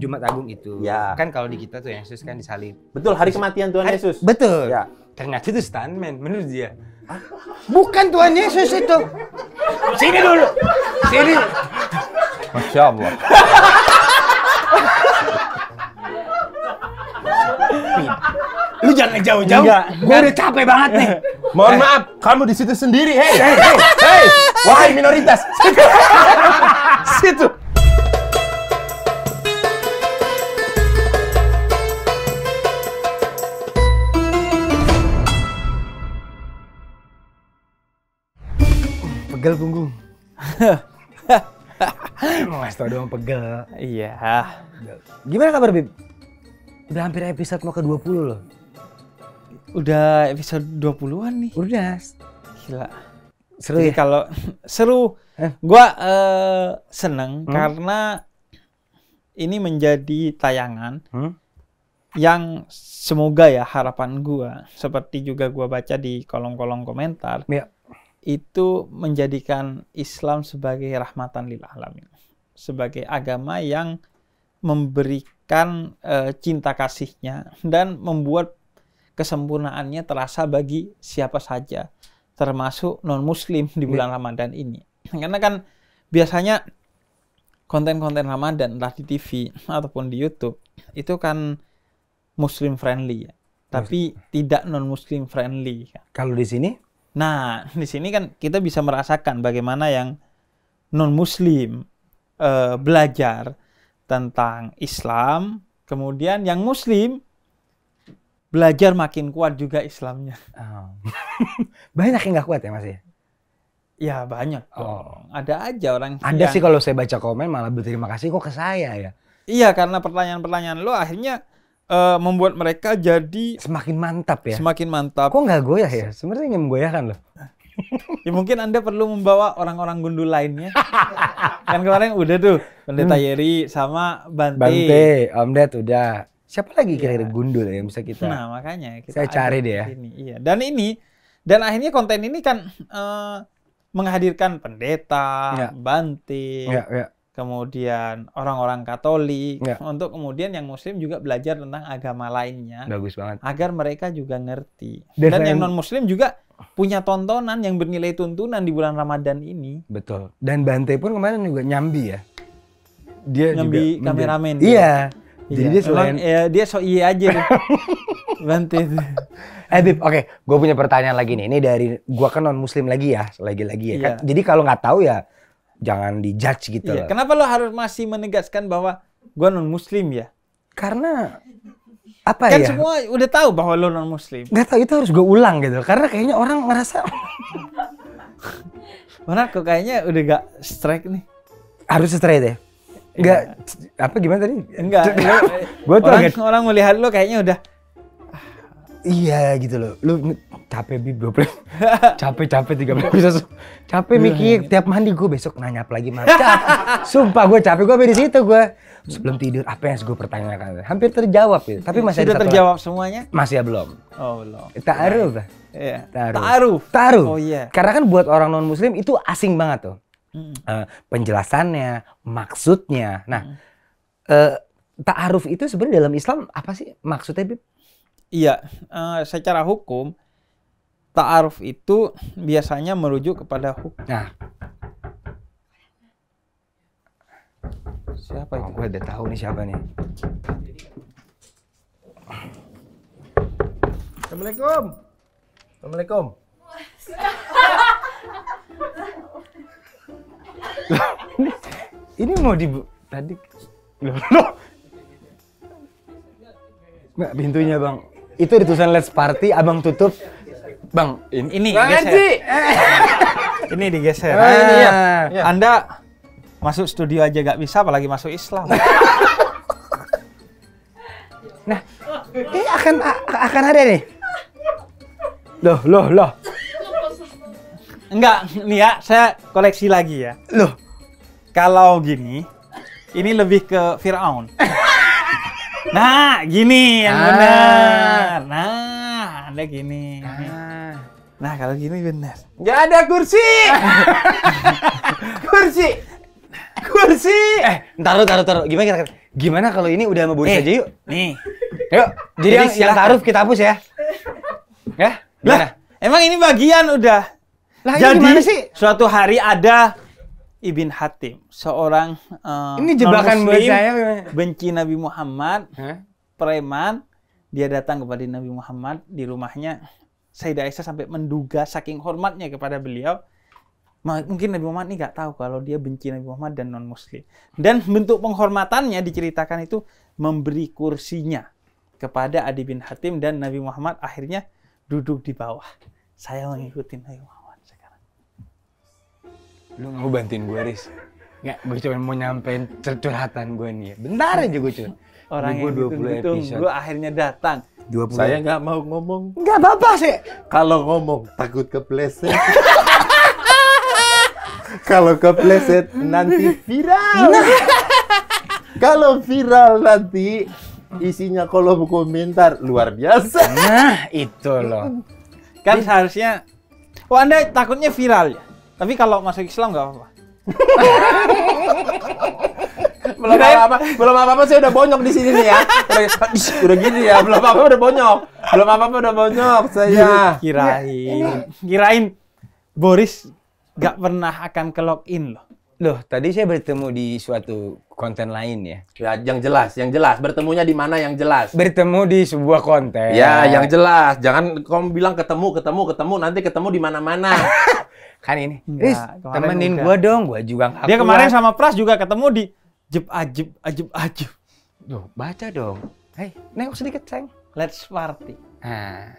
Jumat Agung itu. Ya. Kan kalau di kita tuh Yesus kan disalib. Betul, hari kematian Tuhan hari, Yesus. Betul. Ya. Ternyata itu stuntman menurut dia. Bukan Tuhan Yesus itu. Sini dulu. Sini. Masya Allah. Lu jangan jauh-jauh. Gue udah capek banget nih. Mohon eh. maaf, kamu di situ sendiri. Hei, eh, hei, hei, hey. wahai minoritas. situ. pegel punggung. Mau ngasih tau doang pegel. Iya. Gimana kabar Bib? Udah hampir episode mau ke 20 loh. Udah episode 20-an nih. Udah. Gila. Seru Jadi ya? kalau seru. Eh. Gua uh, seneng hmm? karena ini menjadi tayangan hmm? yang semoga ya harapan gua seperti juga gua baca di kolom-kolom komentar. Ya itu menjadikan Islam sebagai rahmatan lil alamin, sebagai agama yang memberikan e, cinta kasihnya dan membuat kesempurnaannya terasa bagi siapa saja, termasuk non muslim di bulan yeah. Ramadan ini. Karena kan biasanya konten-konten Ramadan lah di TV ataupun di YouTube itu kan muslim friendly ya, tapi iya. tidak non muslim friendly. Kan. Kalau di sini Nah, di sini kan kita bisa merasakan bagaimana yang non-muslim uh, belajar tentang Islam, kemudian yang muslim belajar makin kuat juga Islamnya. Oh. banyak yang nggak kuat ya Mas ya? ya banyak. Oh. Ada aja orang. Ada yang... sih kalau saya baca komen malah berterima kasih kok ke saya ya. Iya karena pertanyaan-pertanyaan lo akhirnya uh, membuat mereka jadi semakin mantap ya. Semakin mantap. Kok nggak goyah ya? Sebenarnya ingin menggoyahkan loh. ya mungkin Anda perlu membawa orang-orang gundul lainnya. kan kemarin udah tuh Pendeta hmm. Yeri sama Bante. Bante, Om Ded udah. Siapa lagi iya. kira-kira ya. gundul yang bisa kita? Nah, makanya kita saya cari deh ya. Iya. Dan ini dan akhirnya konten ini kan uh, menghadirkan pendeta, ya. Bante. Ya, ya kemudian orang-orang Katolik ya. untuk kemudian yang Muslim juga belajar tentang agama lainnya. Bagus banget. Agar mereka juga ngerti. Dan, Dan yang non Muslim juga punya tontonan yang bernilai tuntunan di bulan Ramadan ini. Betul. Dan Bante pun kemarin juga nyambi ya. Dia nyambi juga kameramen. Iya. iya. Jadi iya. dia selain ya, dia so iya aja nih Bante itu. Eh Bib, oke, okay. gue punya pertanyaan lagi nih. Ini dari gue kan non muslim lagi ya, lagi-lagi ya. Kan? Iya. Kan, jadi kalau nggak tahu ya jangan dijudge gitu iya. Kenapa lo harus masih menegaskan bahwa gue non muslim ya? Karena apa kan ya? Kan semua udah tahu bahwa lo non muslim. Gak tau itu harus gue ulang gitu karena kayaknya orang ngerasa orang kok kayaknya udah gak strike nih. Harus strike deh ya? Enggak, iya. apa gimana tadi? Enggak. enggak. tuh orang, agak... orang melihat lo kayaknya udah iya gitu loh lu capek bib dua capek capek tiga belas bisa capek iya, mikir iya. tiap mandi gue besok nanya apa lagi mas, sumpah gue capek gue di situ gue sebelum tidur apa yang gue pertanyakan hampir terjawab ya tapi masih ada terjawab semuanya masih ya belum oh belum taaruf yeah. Iya. taaruf taaruf taaruf oh iya karena kan buat orang non muslim itu asing banget tuh hmm. penjelasannya maksudnya nah hmm. uh, taaruf itu sebenarnya dalam Islam apa sih maksudnya bib Iya, uh, secara hukum ta'aruf itu biasanya merujuk kepada hukum. Nah. Siapa oh, itu? gue udah tahu nih siapa nih. Assalamualaikum. Assalamualaikum. ini, mau di tadi loh, loh. pintunya bang itu di tulisan let's party abang tutup bang in, ini bang digeser. Anji. ini digeser nah, ini ya. ya. anda masuk studio aja gak bisa apalagi masuk Islam nah ini akan akan ada nih loh loh loh enggak nih ya saya koleksi lagi ya loh kalau gini ini lebih ke Fir'aun Nah, gini yang ah. benar. Nah, ada gini. Nah. nah, kalau gini benar. Gak ada kursi. kursi. Kursi. Eh, taruh taruh taruh. Gimana kita Gimana kalau ini udah sama Boris eh, aja yuk? Nih. Yuk, jadi, jadi yang, taruh kita hapus ya. Ya? Gimana? Lah, emang ini bagian udah. Lah, jadi, gimana sih? Suatu hari ada Ibn Hatim, seorang uh, ini jebakan buat saya benci Nabi Muhammad, huh? preman, dia datang kepada Nabi Muhammad di rumahnya. Sayyidah Aisyah sampai menduga saking hormatnya kepada beliau, mungkin Nabi Muhammad ini nggak tahu kalau dia benci Nabi Muhammad dan non Muslim. Dan bentuk penghormatannya diceritakan itu memberi kursinya kepada Adi bin Hatim dan Nabi Muhammad akhirnya duduk di bawah. Saya mengikuti Nabi Muhammad. Lu mau bantuin gue, ris Nggak, gue cuma mau nyampein curhatan gue nih. Bentar aja gue cuma Orang gue dua puluh episode. Gue akhirnya datang. 20 saya nggak mau ngomong. Nggak apa-apa sih. Kalau ngomong takut kepleset. Kalau kepleset nanti viral. Nah. Kalau viral nanti isinya kolom komentar luar biasa. Nah, itu loh. Kan seharusnya Oh, Anda takutnya viral ya? Tapi kalau masuk Islam nggak apa-apa. belum apa-apa, belum apa-apa saya udah bonyok di sini nih ya. Udah, udah gini ya, belum apa-apa udah bonyok. Belum apa-apa udah bonyok saya. Kirain, iya. kirain Boris nggak pernah akan ke login loh. Loh, tadi saya bertemu di suatu konten lain ya. Ya, yang jelas, yang jelas. Bertemunya di mana yang jelas? Bertemu di sebuah konten. Ya, yang jelas. Jangan kamu bilang ketemu, ketemu, ketemu, nanti ketemu di mana-mana. kan ini. Riz, temenin gue dong, gue juga gak Dia kemarin sama Pras juga ketemu di Jeb Ajib Ajib Ajib. Loh, baca dong. Hei, nengok sedikit, Ceng. Let's party. Nah.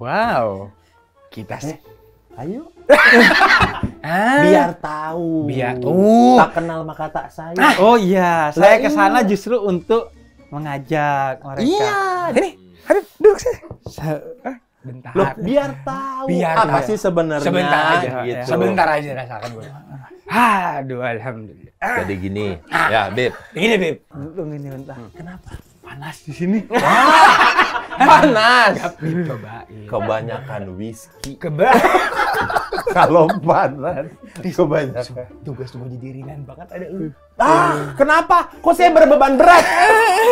Wow. Kita sih. Eh, ayo. Ah. biar tahu biar uh. tak kenal maka tak sayang ah. oh iya saya ke sana iya. justru untuk mengajak mereka iya ini Harif duduk sih eh, bentar Loh, biar tahu biar apa sih sebenarnya sebentar aja ya. gitu. sebentar aja rasakan gue aduh alhamdulillah jadi gini ah. ya bib ini bib tunggu ini bentar kenapa panas di sini. panas. Kebanyakan whisky. Kebanyakan. Kalau panas, kebanyakan. Tugas cuma jadi ringan banget ada lu. Ah, eh. kenapa? Kok saya berbeban berat?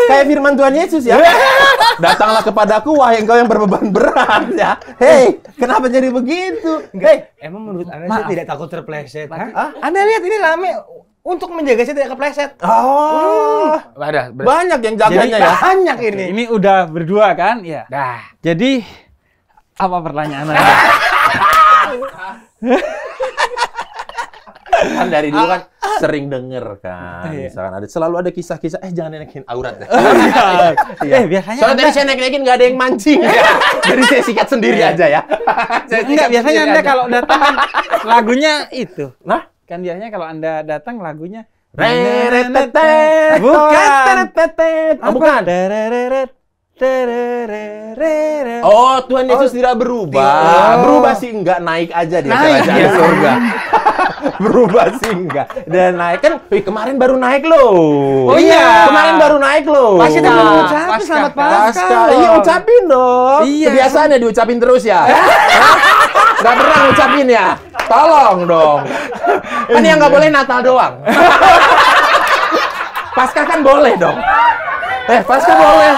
Kayak firman Tuhan Yesus ya. Datanglah kepadaku wahai engkau yang berbeban berat ya. Hei, kenapa jadi begitu? Hei, emang menurut Anda saya tidak takut terpleset? Hah? Anda lihat ini rame untuk menjaga saya tidak kepleset. Oh, hmm. ada banyak yang jaganya ya. Banyak ini. Ini udah berdua kan, Iya. Dah. Jadi apa pertanyaannya? kan dari dulu kan ah. sering denger kan, iya. misalkan ada selalu ada kisah-kisah eh jangan naikin aurat deh. Oh, iya. iya. Eh biasanya soalnya dari tadi saya naik-naikin gak ada yang mancing, ya. jadi saya sikat sendiri iya. aja ya. saya Enggak biasanya anda kalau datang lagunya itu, nah Kan biasanya kalau Anda datang lagunya Reretetet. Bukan Oh, bukan. Oh, Tuhan Yesus oh, tidak berubah. Oh. Berubah sih enggak, naik aja dia kerajaan ya. surga. berubah sih enggak. Dan naik kan, wih kemarin baru naik loh. Oh iya. iya kemarin baru naik loh. Pasti udah mengucapin pasca, selamat pasca. pasca. Iya, ucapin dong. Iya. Kebiasaannya diucapin terus ya. Gak pernah ngucapin ya? Tolong dong. Ini kan yang nggak iya. boleh Natal doang. Pasca kan boleh dong. Eh, pasca boleh.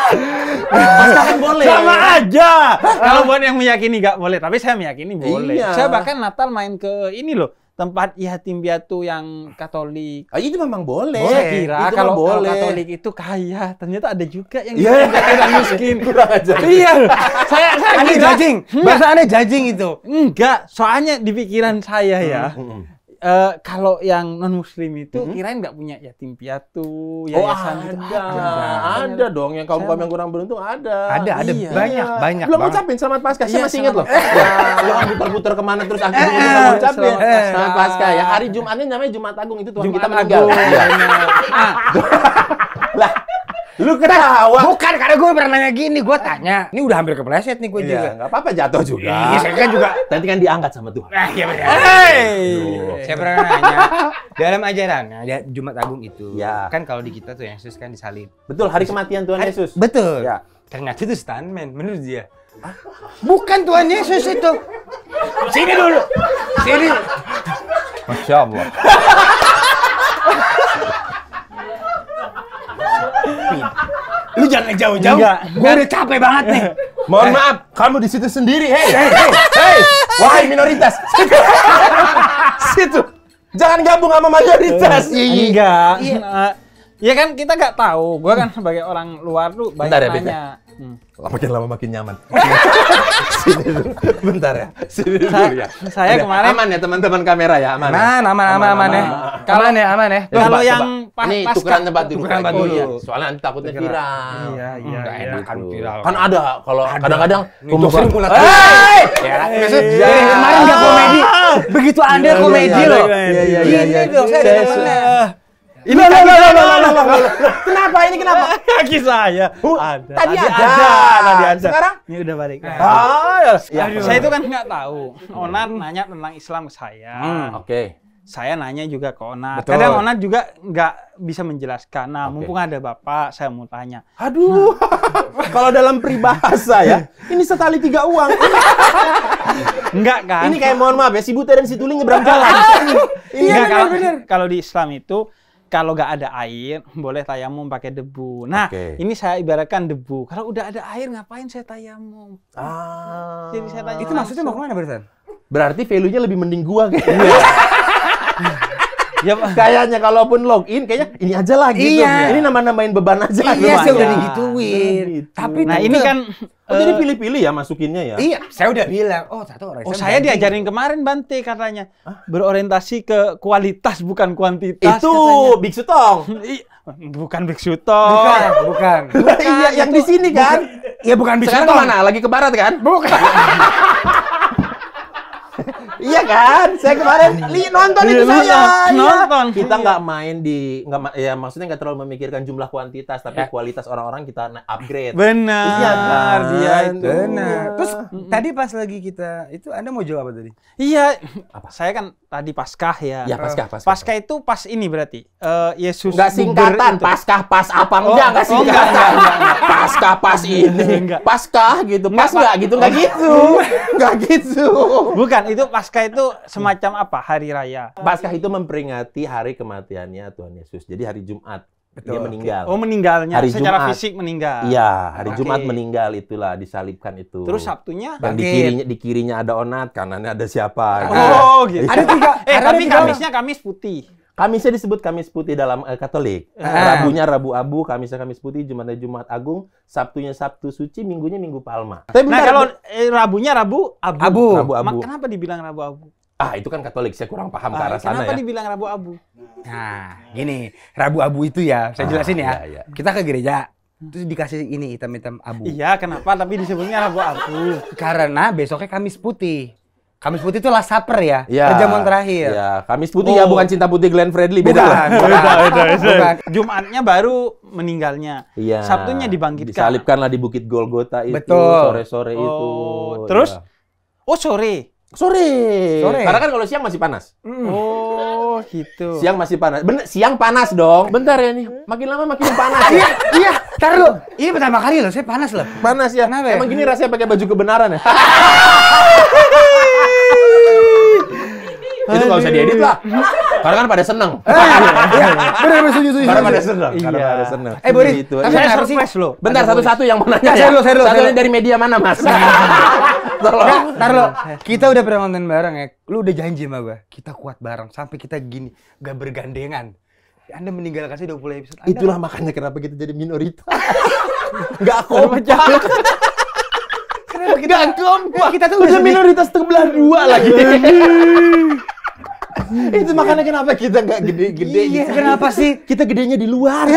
Pasca kan boleh. Sama aja. Kalau buat yang meyakini nggak boleh, tapi saya meyakini boleh. Iya. Saya bahkan Natal main ke ini loh, tempat yatim piatu yang Katolik. Ah, itu memang boleh. Saya kira itu kalau, boleh. Katolik itu kaya, ternyata ada juga yang yeah. kaya miskin. Kurang aja. Iya. saya saya aneh judging. Hmm. Bahasa aneh judging itu. Enggak, soalnya di pikiran saya ya. Hmm, hmm. hmm uh, kalau yang non muslim itu mm -hmm. kirain nggak punya yatim piatu, oh, yayasan oh, ada. Ada. ada. ada dong yang kaum kaum yang kurang beruntung ada. Ada, ada iya. banyak, iya. banyak. Belum ngucapin selamat Paskah, saya masih ingat loh. lo ya, putar-putar kemana terus akhirnya eh, ngucapin iya. selamat Paskah ya. Hari Jumatnya namanya Jumat Agung itu Tuhan Jumat kita meninggal. Iya. Lah, Lu ketawa. Eh, bukan karena gue pernah nanya gini, gue tanya. Ini udah hampir kepleset nih gue iya, juga. Gak apa-apa jatuh juga. Iya, saya kan juga. Nanti kan diangkat sama Tuhan. Ah, iya Hey. Iya. saya pernah nanya dalam ajaran ada nah, Jumat Agung itu ya. kan kalau di kita tuh Yesus kan disalib betul hari kematian Tuhan hari, Yesus betul ya. ternyata itu stuntman menurut dia ya. bukan Tuhan Yesus itu sini dulu sini Masya Allah lu jangan jauh-jauh gue udah capek banget nih Mohon eh, maaf, kamu di situ sendiri. Hei, hei, eh, eh. hei, hei, wahai minoritas. situ. Jangan gabung sama mayoritas. Iya. Enggak. Iya. Iya kan kita nggak tahu. Gua kan sebagai orang luar tuh banyak Bentar ya, nanya. Hmm. Makin lama makin nyaman. sini dulu. Bentar ya. Sini dulu ya. Saya Udah, kemarin aman ya teman-teman kamera ya, aman. Aman, ya? aman, aman, aman, aman, aman ya. Kalau ya, aman ya. Kalau yang pas Ini tukeran kan- tempat dulu. Tukeran tempat dulu. Soalnya nanti takutnya viral. Iya, iya. Enggak iya. enak kan gitu. viral. Kan ada kalau kadang-kadang pembukaan pula. Hei! Ya, eh, kemarin enggak komedi. Begitu Anda iya, iya, komedi loh. Iya, iya, iya. Ini dong saya ada ini lo, lo, lo, lo, lo, Kenapa ini kenapa? Kaki saya. Huh? ada. Tadi, ada. ada. Tadi ada. Sekarang? Ini udah balik. Eh. Ah, ya. Saya itu kan nggak tahu. Onar nanya tentang Islam saya. Hmm, Oke. Saya nanya juga ke Onar. Betul. Kadang Onar juga nggak bisa menjelaskan. Nah, mumpung ada Bapak, saya mau tanya. Aduh. Nah. Kalau dalam peribahasa ya, ini setali tiga uang. Enggak kan? Ini kayak mohon maaf ya, si Buta dan si Tuli nyebrang jalan. Iya, benar Kalau di Islam itu kalau nggak ada air, boleh tayamum pakai debu. Nah, okay. ini saya ibaratkan debu. Kalau udah ada air, ngapain saya tayamum? Ah. Jadi saya tayamum. Itu maksudnya mau kemana, berarti? Berarti value-nya lebih mending gua kayaknya. Gitu. ya, kayaknya kalaupun login kayaknya ini aja lagi gitu. iya. Ini nama-namain beban aja. Iya, gitu. saya udah iya. digituin. Gitu. Tapi nah ini kan Oh, jadi eh, pilih-pilih ya masukinnya ya? Iya, saya udah bilang. Oh, satu orang. Oh, saya banting. diajarin kemarin Bante katanya. Hah? Berorientasi ke kualitas bukan kuantitas. Itu katanya. Biksu Tong. bukan Biksu Tong. Bukan, bukan. Iya, kan? bukan. iya, yang di sini kan? Iya, bukan Biksu Tong. Sekarang mana? Lagi ke barat kan? Bukan. iya kan? Saya kemarin iya. li nonton itu iya, saya. Nonton. Iya. Kita nggak main di nggak ya maksudnya nggak terlalu memikirkan jumlah kuantitas tapi ya. kualitas orang-orang kita upgrade. Benar. Iya kan? Iya itu. Benar. Terus tadi pas lagi kita itu Anda mau jawab apa tadi? Iya. Apa? Saya kan tadi Paskah ya. Ya Paskah, Paskah. Paskah itu pas ini berarti. Uh, Yesus Enggak singkatan, Paskah pas apa oh, enggak oh, enggak singkatan. Oh, Paskah pas ini. Enggak. Paskah gitu. Pas enggak gitu, gitu, enggak gitu. Enggak gitu. Bukan, itu pas Paskah itu semacam apa? Hari raya. Paskah itu memperingati hari kematiannya Tuhan Yesus. Jadi hari Jumat Betul, dia meninggal. Oh, meninggalnya hari secara Jumat. fisik meninggal. Iya, hari okay. Jumat meninggal itulah disalibkan itu. Terus Sabtunya Dan di kirinya di kirinya ada onat, kanannya ada siapa. Oh, gitu. gitu. Ada tiga. eh, tapi Kamisnya Kamis putih. Kamisnya disebut Kamis Putih dalam uh, Katolik. Eh. Rabunya Rabu Abu, Kamisnya Kamis Putih, Jumatnya Jumat Agung, Sabtunya Sabtu Suci, Minggunya Minggu Palma. Tapi nah kalau eh, Rabunya Rabu Abu. Abu. Rabu Abu. Ma, kenapa dibilang Rabu Abu? Ah, itu kan Katolik, saya kurang paham ah, ke arah sana kenapa ya. Kenapa dibilang Rabu Abu? Nah, gini, Rabu Abu itu ya, saya ah, jelasin ah, ya. Iya, iya. Kita ke gereja, terus dikasih ini hitam-hitam abu. Iya, kenapa tapi disebutnya Rabu Abu? Karena besoknya Kamis Putih. Kamis Putih itu last supper ya? ya perjamuan terakhir. Ya, Kamis Putih ya, oh. ya bukan Cinta Putih Glenn Fredly, beda lah. Jumatnya baru meninggalnya. Iya. Sabtunya dibangkitkan. Disalibkanlah di Bukit Golgota itu sore-sore oh, itu. Iya. Terus ya. oh sore. Sore. Sore. Karena kan kalau siang masih panas. Mm. Oh, gitu. Siang masih panas. Bener, siang panas dong. Bentar ya nih. Makin lama makin panas. Iya, ya. iya. Ntar lu, ini pertama kali loh, saya panas loh. Panas ya. Kenapa ya? Emang gini rasanya pakai baju kebenaran ya? Itu nggak usah diedit lah. Karena kan pada seneng. Eh, iya, iya. benar benar setuju setuju. Karena pada seneng. Karena iya. pada seneng. Eh Boris, itu. saya surprise lo. Bentar satu-satu yang mau nanya ya. Eh, Satu dari media mana mas? Tolong. Ntar lo, eh. kita udah pernah nonton bareng ya. Lu udah janji sama gue, kita kuat bareng sampai kita gini, gak bergandengan. Anda meninggalkan saya 20 episode. Anda Itulah apa? makanya kenapa kita jadi minoritas. Enggak kompak. kenapa kita enggak kompak? Kita tuh udah minoritas terbelah dua lagi. Hmm. Itu makanya kenapa kita nggak gede-gede. Iya, gitu. Iya. kenapa sih? Kita gedenya di luar. ya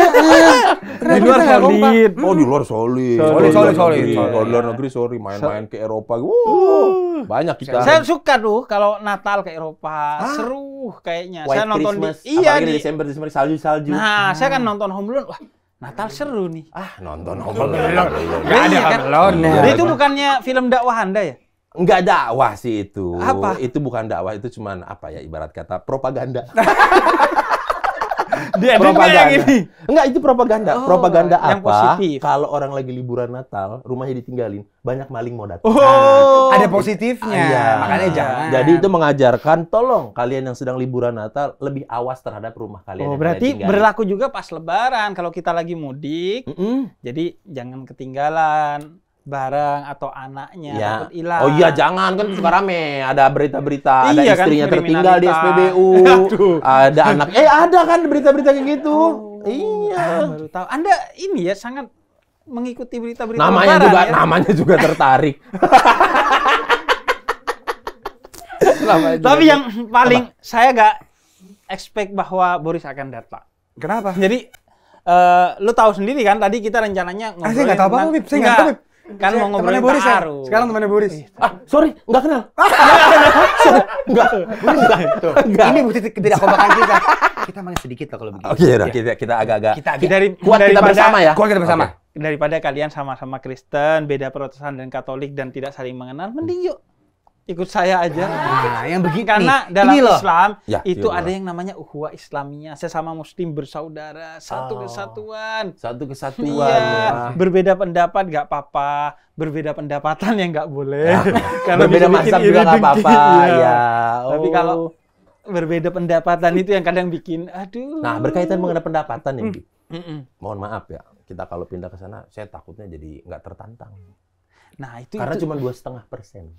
di luar solid. Oh, di luar solid. Solid, solid, solid. Kalau di luar negeri, sorry, main-main ke Eropa. Wow, uh. banyak kita. Saya suka tuh kalau Natal ke Eropa. Ah. Seru kayaknya. White saya nonton Christmas. Iya, di iya di Desember, Desember salju-salju. Nah, hmm. saya kan nonton Home Alone. Wah, Natal seru nih. Ah, nonton Home Alone. ini ada kan? Home Alone. Itu bukannya film dakwah Anda ya? Enggak dakwah sih itu. Apa? Itu bukan dakwah, itu cuman apa ya ibarat kata propaganda. Dia propaganda. Yang ini. Enggak, itu propaganda. Oh, propaganda yang apa? Positif. Kalau orang lagi liburan Natal, rumahnya ditinggalin, banyak maling mau datang. Oh, ada positifnya. Iya. Makanya jangan. Jadi itu mengajarkan tolong kalian yang sedang liburan Natal lebih awas terhadap rumah kalian. Oh, berarti kalian berlaku juga pas lebaran kalau kita lagi mudik. Mm -mm. Jadi jangan ketinggalan barang atau anaknya ya. takut hilang. Oh iya jangan kan suka rame ada berita-berita ada iya, kan, istrinya kan, tertinggal di SPBU. ada anak eh ada kan berita-berita kayak gitu. Oh, iya. Ah, baru tahu. Anda ini ya sangat mengikuti berita-berita namanya juga ya? namanya juga tertarik. Tapi yang paling Apa? saya gak expect bahwa Boris akan datang. Kenapa? Jadi Uh, lu tahu sendiri kan tadi kita rencananya ngobrol ah, saya nggak tahu apa, Saya nggak tahu, Kan mau ngobrolin Boris ya? Sekarang temannya Boris. Iya. Ah, sorry, enggak kenal. Enggak. Boris enggak. Enggak. Ini bukti ketidakkompakan kita. Kita malah sedikit lah kalau begitu. Oke, okay, iya. kita kita agak-agak kita, kita dari kuat kita bersama ya. Kuat kita bersama. Daripada kalian sama-sama Kristen, beda Protestan dan Katolik dan tidak saling mengenal, mending yuk ikut saya aja. Nah, yang begini. Karena dalam ini loh. Islam ya, itu iya, iya. ada yang namanya ukhuwah Islamiyah, sama muslim bersaudara, satu oh, kesatuan. Satu kesatuan. Iya, berbeda pendapat nggak apa-apa, berbeda pendapatan yang nggak boleh. Ya. Kalau berbeda masa juga nggak apa-apa. Ya. ya. Oh. Tapi kalau oh. berbeda pendapatan itu yang kadang bikin aduh. Nah, berkaitan mengenai pendapatan ya, mm. Mm -mm. Mohon maaf ya, kita kalau pindah ke sana saya takutnya jadi nggak tertantang. Nah, itu Karena itu. cuma dua setengah persen.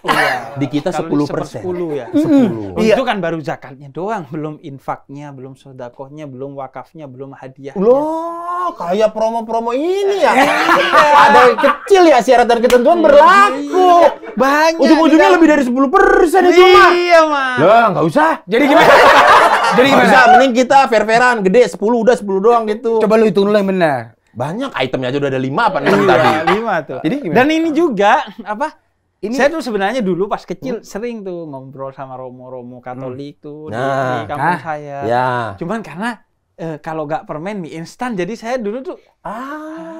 Iya. Di kita sepuluh persen. Sepuluh ya. Sepuluh. Mm. Itu kan baru zakatnya doang, belum infaknya, belum sodakohnya, belum wakafnya, belum hadiah. Loh, kayak promo-promo ini ya. Ada yang kecil ya syarat dan ketentuan iya. berlaku. Banyak. Ujung-ujungnya lebih dari sepuluh persen itu mah. Iya mah. Loh, nggak usah. Jadi gimana? Jadi gimana? usah? mending kita fair-fairan, gede sepuluh udah sepuluh doang gitu. Coba lu hitung dulu yang benar. Banyak itemnya aja udah ada lima apa enam tadi. Lima tuh. Jadi gimana? Dan ini juga apa? ini saya tuh sebenarnya dulu pas kecil hmm? sering tuh ngobrol sama romo-romo hmm. Katolik hmm. tuh nah, di kampung nah, saya. Ya. Cuman karena e, kalau nggak permen mie instan, jadi saya dulu tuh ah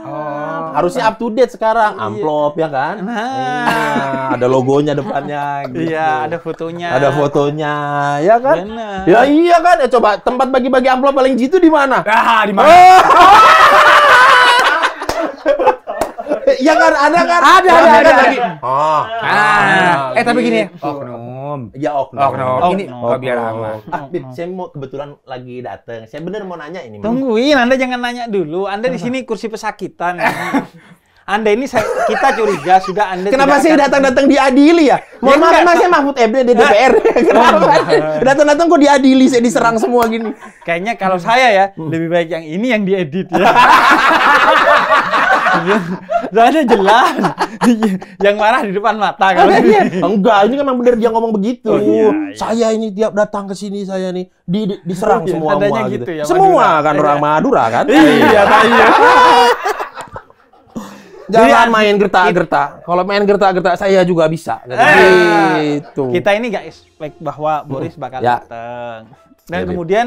oh, harusnya apa? up to date sekarang iya. amplop ya kan. Nah, nah ada logonya depannya. Iya, gitu. Iya, ada fotonya. Ada fotonya, ya kan? Bener. Ya iya kan. Eh, coba tempat bagi-bagi amplop paling jitu di mana? Ah, di mana? Ya kan, ada kan? Ada ada ada. Lagi. Oh. Ah. Eh tapi gini. Oknum. Ya oknum. Oknum. Ini oh, biar aman. Ah, Bib, saya mau kebetulan lagi datang. Saya bener mau nanya ini. Tungguin, Anda jangan nanya dulu. Anda di sini kursi pesakitan. Anda ini saya, kita curiga sudah Anda Kenapa sih datang-datang diadili ya? ya Mohon ya, maaf Mas, Mahmud Mahfud FD di DPR. Oh, Kenapa? Datang-datang kok diadili, saya diserang semua gini. Kayaknya kalau saya ya, lebih baik yang ini yang diedit ya. Soalnya jelas. yang marah di depan mata kan. Iya, iya. Enggak, ini kan memang benar dia ngomong begitu. Oh, iya, iya. Saya ini tiap datang ke sini saya nih di, di diserang iya, semua semua gitu. gitu ya, semua kan orang Madura kan? Iya, iya. Jangan Jadi, main gerta-gerta. Kalau main gerta-gerta saya juga bisa. Eh, itu. Kita ini nggak expect bahwa Boris hmm. bakal ya. datang. Dan ya, kemudian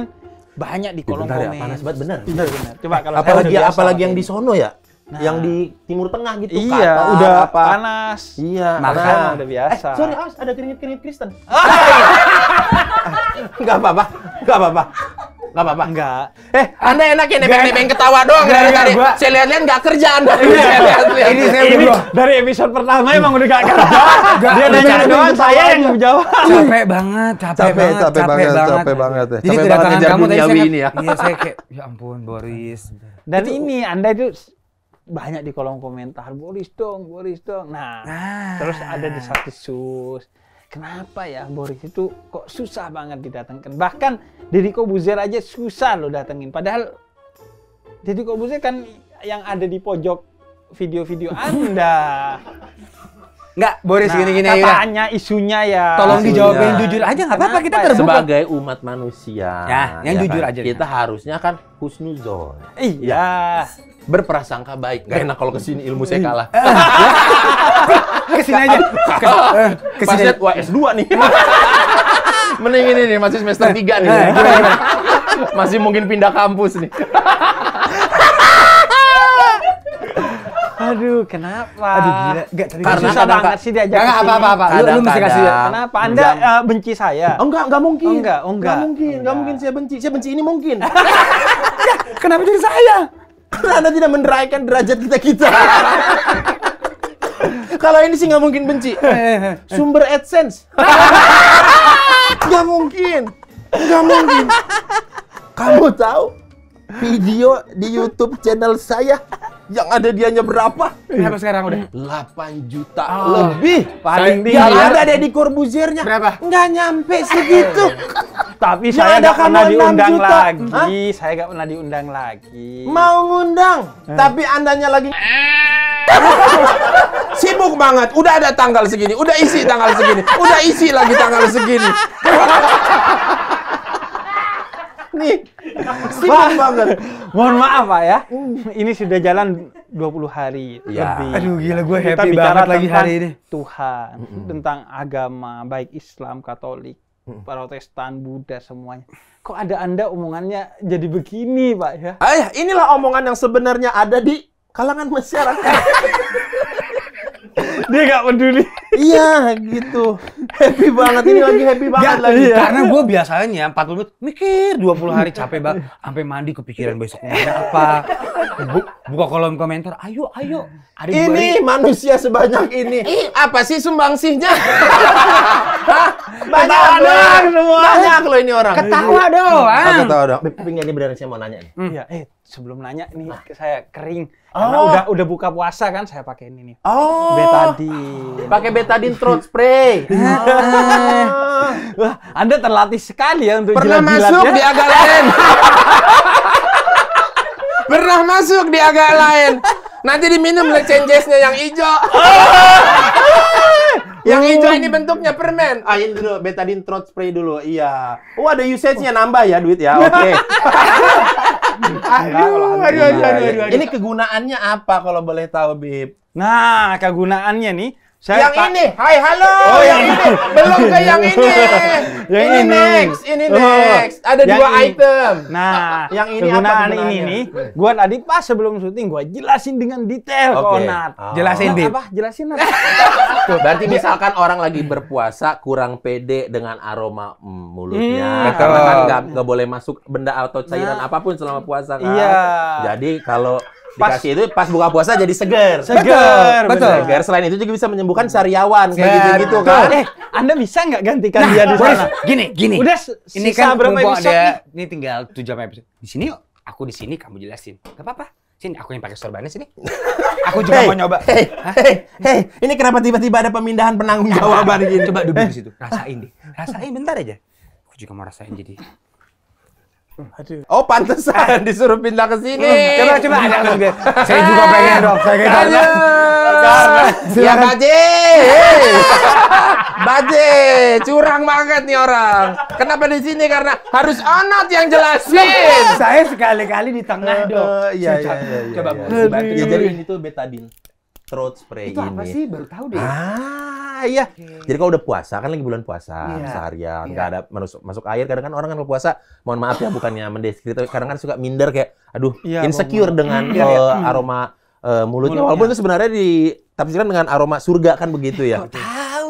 banyak di kolom komentar. Ya, komen. Ya, panas banget bener. Bener bener. Coba kalau apalagi apalagi yang di sono ya. Nah. Yang di Timur Tengah gitu. Iya, udah apa. panas. Iya, panas. nah, udah eh, biasa. Eh, sorry, awas ada keringet-keringet Kristen. Ah! nggak apa-apa, nggak apa-apa. nggak apa-apa. nggak Eh, Anda enak ya nebeng-nebeng ketawa doang dari tadi. Gua... Saya lihat-lihat nggak kerja Anda. Iya, lihat, lihat. Ini saya ini dari episode pertama emang udah nggak kerja. Dia nanya doang saya yang jawab. Capek banget, capek, capek banget, capek, banget, banget, capek banget. Ya. Jadi kedatangan kamu tadi saya, kan- ini ya. Iya, saya kayak ya ampun Boris. Dan ini Anda itu banyak di kolom komentar Boris dong, Boris dong. Nah, nah. terus ada di satu sus. Kenapa ya Boris itu kok susah banget didatangkan? Bahkan Deddy Kobuzer aja susah lo datengin. Padahal Deddy Kobuzer kan yang ada di pojok video-video Anda. Enggak, Boris nah, gini-gini nah, gini, Katanya isunya ya. Tolong dijawabin jujur aja nggak apa-apa kita terbuka. Sebagai umat manusia. Ya, yang ya jujur kan? aja. Kita harusnya kan husnuzon. Iya. Ya berprasangka baik. Gak enak kalau kesini ilmu saya kalah. Eh, eh. kesini aja. Kesini. Eh, Pas S2 nih. Mending ini nih masih semester 3 nih. masih mungkin pindah kampus nih. Aduh, kenapa? Aduh gila. Gak, tadi Karena susah kadang, banget sih diajak. Enggak apa-apa, apa. Lu, lu mesti kasih. Kenapa? Anda uh, benci saya? Oh, enggak, enggak mungkin. Oh, enggak, oh, enggak. Enggak mungkin, enggak. enggak mungkin saya benci. Saya benci ini mungkin. ya, Kenapa jadi saya? Karena tidak meneraikan derajat kita-kita. Kalau ini sih nggak mungkin benci. Sumber AdSense. Nggak mungkin. Nggak mungkin. Kamu tahu video di YouTube channel saya yang ada dianya berapa? Berapa sekarang udah? 8 juta oh. lebih. Paling tinggi. Yang ada di Corbuziernya. Berapa? Nggak nyampe segitu. Tapi saya nggak pernah diundang lagi. Saya nggak pernah diundang lagi. Mau ngundang, eh. tapi andanya lagi sibuk banget. Udah ada tanggal segini, udah isi tanggal segini, udah isi lagi tanggal segini nih Sibuk banget mohon maaf pak ya hmm. ini sudah jalan 20 hari ya. lebih aduh gila gue happy kita bicara banget lagi hari ini Tuhan mm -hmm. tentang agama baik Islam Katolik Protestan, Buddha semuanya. Kok ada Anda omongannya jadi begini, Pak ya? Ayah, eh, inilah omongan yang sebenarnya ada di kalangan masyarakat. dia gak peduli iya gitu happy banget ini lagi happy banget gak, lagi iya. karena gue biasanya 40 menit mikir 20 hari capek banget sampai mandi kepikiran besok mau apa buka kolom komentar, ayo, ayo. ini bari. manusia sebanyak ini. Apa sih sumbangsihnya? banyak dong semua. Banyak loh ini orang. Ketawa iya. doang. ketawa dong ini beneran saya mau nanya nih. Hmm. Iya, eh sebelum nanya nih nah. saya kering. Oh. Karena udah udah buka puasa kan saya pakai ini nih. Oh. Betadin. Pakai betadin throat spray. Iya. Oh. Wah, Anda terlatih sekali ya untuk Pernah masuk ya? di agak lain. Pernah masuk di agak lain. Nanti diminum lecen changesnya yang hijau. yang hijau hmm. ini bentuknya permen. Ah ini dulu betadine throat spray dulu. Iya. Oh ada usage-nya nambah ya duit ya. Oke. Okay. aduh, aduh, aduh, aduh, aduh, Ini kegunaannya apa kalau boleh tahu, Bib? Nah, kegunaannya nih saya yang ini, hai halo, oh, yang ini belum ke yang ini. yang ini, ini next, ini oh. next. Oh, Ada dua ini. item. Nah, yang ini kegunaan apa ini nih, gua tadi pas sebelum syuting gua jelasin dengan detail okay. Konat. Oh. Jelasin nah, apa? Jelasin apa? Tuh, berarti misalkan orang lagi berpuasa kurang pede dengan aroma mm, mulutnya, hmm, karena kan nggak boleh masuk benda atau cairan nah. apapun selama puasa kan. Iya. Jadi kalau pas Dikasih itu pas buka puasa jadi seger. Seger, betul. betul. Seger. Selain itu juga bisa menyembuhkan sariawan kayak gitu-gitu kan. Eh, Anda bisa nggak gantikan nah, dia di sana? Gini, gini. Udah ini kan berapa episode ada, Ini tinggal 7 episode. Di sini yuk. Aku di sini kamu jelasin. Gak apa-apa. Sini aku yang pakai sorbannya sini. aku juga hey, mau nyoba. Hey, hey, hey, ini kenapa tiba-tiba ada pemindahan penanggung jawaban ini? Coba duduk eh. di situ. Rasain deh. Rasain bentar aja. Aku juga mau rasain jadi Aduh. Oh pantesan disuruh pindah ke sini. Hmm, coba coba ada dong deh. Saya juga pengen dong. Saya kayak dong. Ya Baje. Baje, curang banget nih orang. Kenapa di sini? Karena harus onat yang jelasin. Saya sekali-kali di tengah eh, dong. Eh, iya iya, iya iya. Coba iya. bantu. Iya, jadi ini tuh betadin throat spray itu Itu apa sih baru tahu deh ah iya okay. jadi kalau udah puasa kan lagi bulan puasa yeah. seharian iya. nggak Gak ada masuk masuk air kadang kan orang kan kalau puasa mohon maaf ya bukannya mendeskripsi kadang kan suka minder kayak aduh yeah, insecure dengan yeah, iya, iya. hmm. aroma uh, mulutnya Mulut, walaupun itu sebenarnya di tafsirkan dengan aroma surga kan begitu ya oh, tahu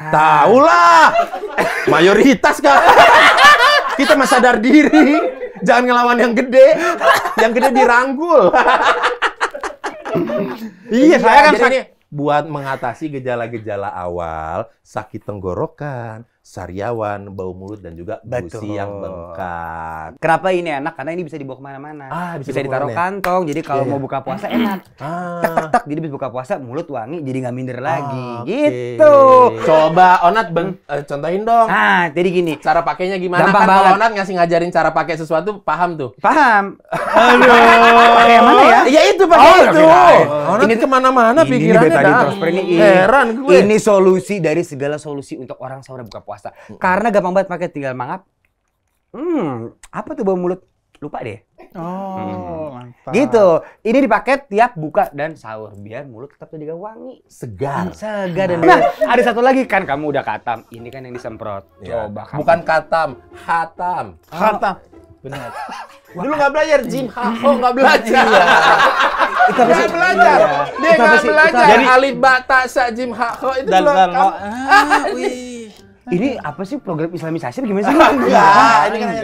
ah. tahu lah mayoritas kan kita mah sadar diri jangan ngelawan yang gede yang gede dirangkul iya, saya kan sakit buat mengatasi gejala-gejala awal sakit tenggorokan, sariawan, bau mulut dan juga Betul. gusi yang bengkak. Kenapa ini enak? Karena ini bisa dibawa kemana-mana. Ah, bisa, bisa ditaruh ya? kantong. Jadi kalau yeah. Iya. mau buka puasa enak. Ah. Tak tak tak. Jadi bisa buka puasa mulut wangi. Jadi nggak minder ah, lagi. Ah, gitu. Coba Onat beng, uh, contohin dong. Ah, jadi gini. Cara pakainya gimana? Gampang kan banget. kalau Onat ngasih ngajarin cara pakai sesuatu, paham tuh. Paham. Aduh. pakai mana ya? Ya itu pakai oh, itu. Oh. Onat ini kemana-mana pikirannya. Ini, ini, ini, ini solusi dari segala solusi untuk orang sahur buka puasa puasa. Mm -hmm. Karena gampang banget pakai tinggal mangap. Hmm, apa tuh bau mulut? Lupa deh. Oh, hmm. mantap. Gitu. Ini dipakai tiap buka dan sahur biar mulut tetap jadi wangi, segar. Hmm. Segar dan nah, ada satu lagi kan kamu udah katam. Ini kan yang disemprot. Ya. Coba kamu. Bukan katam, hatam. Oh. Hatam. Benar. Dulu nggak belajar Jim Oh nggak iya. belajar. Kita nggak belajar. Dia nggak belajar. Jadi alif sa jim ha oh, itu loh. Dan, dan, ini apa sih program islamisasi gimana sih? enggak, ini kan eh,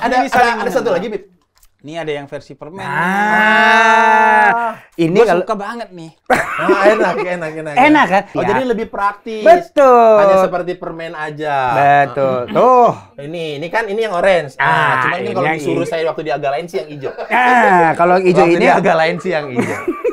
ada, ini ada, ada satu lagi, Nih, Ini ada yang versi permen. Ah, ah. ini gua kalau... suka banget nih. Nah, enak, enak, enak. Enak kan? Oh, ya. jadi lebih praktis. Betul. Hanya seperti permen aja. Betul. Ah. Tuh. Ini, ini kan ini yang orange. Ah, ah cuma ini ini kalau disuruh ini. saya waktu lain sih yang hijau. Ah, kalau yang hijau ini agak lain sih yang hijau.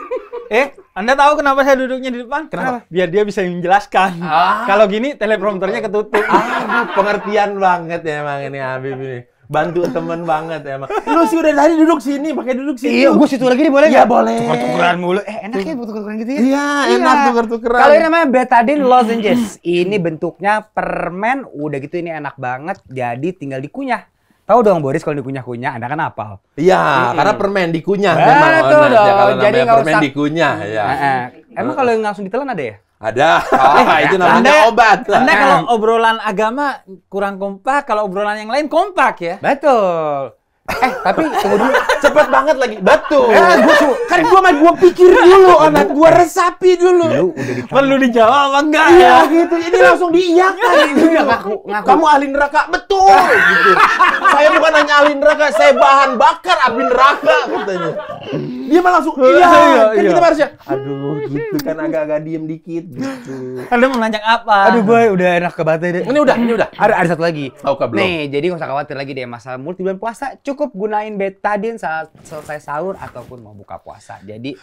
Eh, Anda tahu kenapa saya duduknya di depan? Kenapa? Biar dia bisa menjelaskan. Ah. Kalau gini teleprompternya ketutup. Ah, pengertian banget ya emang ini Habib ini. Bantu temen banget ya emang. Lu sih udah tadi duduk sini, pakai duduk sini. Iya, gua situ lagi nih, boleh Iya, boleh. Tuker-tukeran mulu. Eh, enak ya tuker-tukeran gitu ya? Iya, iya, enak tuker-tukeran. Kalau ini namanya betadine lozenges. ini bentuknya permen, udah gitu ini enak banget. Jadi tinggal dikunyah. Tahu dong Boris kalau dikunyah-kunyah, Anda kan apal. Iya, hmm. karena permen dikunyah Betul memang. Betul nah, dong. kalau Jadi nggak permen usah. dikunyah ya. Eh, eh. Emang kalau yang langsung ditelan ada ya? Ada. Oh, eh, itu namanya anda, obat. Anda kalau mm. obrolan agama kurang kompak, kalau obrolan yang lain kompak ya. Betul. Eh, tapi tunggu dulu. Cepet banget lagi. Betul. Eh, gua kan gue gue pikir dulu, anak gue resapi dulu. Lu udah Perlu dijawab apa enggak iya, ya? gitu. Ini langsung diiyakan. gitu. ngaku, ngaku. Kamu ahli neraka, betul. gitu. Saya bukan hanya ahli neraka, saya bahan bakar api neraka katanya. Dia malah langsung iya, iya. kan iya. kita harusnya, aduh gitu kan agak-agak diem dikit gitu. Kalian mau nanya apa? Aduh boy, udah enak batu deh. Ini udah, ini udah. Ada ada satu lagi. Oke, belum. Nih, jadi nggak usah khawatir lagi deh masalah mulut di bulan puasa. Cukup gunain betadin saat selesai sahur ataupun mau buka puasa. Jadi jadi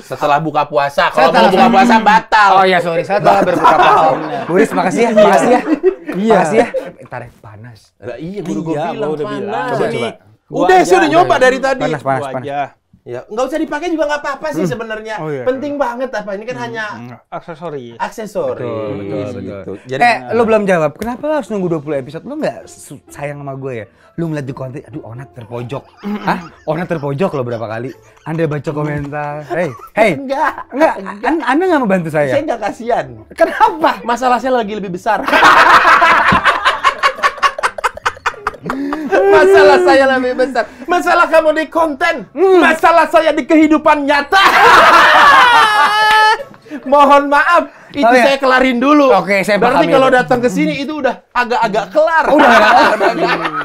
setelah buka puasa, kalau mau buka puasa batal. Oh ya sorry, saya telah berbuka puasa. Buris makasih ya, makasih ya. Iya. Makasih ya. Entar iya. ya. ya, panas. iya, guru iya, udah bilang panas. Coba coba. Udah sih udah nyoba dari tadi. Panas panas panas. Ya, nggak usah dipakai juga nggak apa-apa sih hmm. sebenarnya. Oh, iya. Penting iya. banget apa ini kan hmm, hanya hmm, aksesori. Aksesori. Betul, betul, betul. Gitu. Jadi eh, lo belum jawab. Kenapa lo harus nunggu 20 episode? Lo nggak sayang sama gue ya? Lo melihat di konten, aduh Onat terpojok. Hah? Onat terpojok lo berapa kali? Anda baca komentar. hei hei Enggak. Enggak. An anda nggak mau bantu saya? Saya nggak kasihan. Kenapa? masalahnya lagi lebih besar. Masalah saya lebih besar. Masalah kamu di konten. Hmm. Masalah saya di kehidupan nyata. Mohon maaf, itu oh, ya? saya kelarin dulu. Oke, okay, saya Berarti kalau datang ke sini itu udah agak-agak kelar. Udah, udah, udah, udah.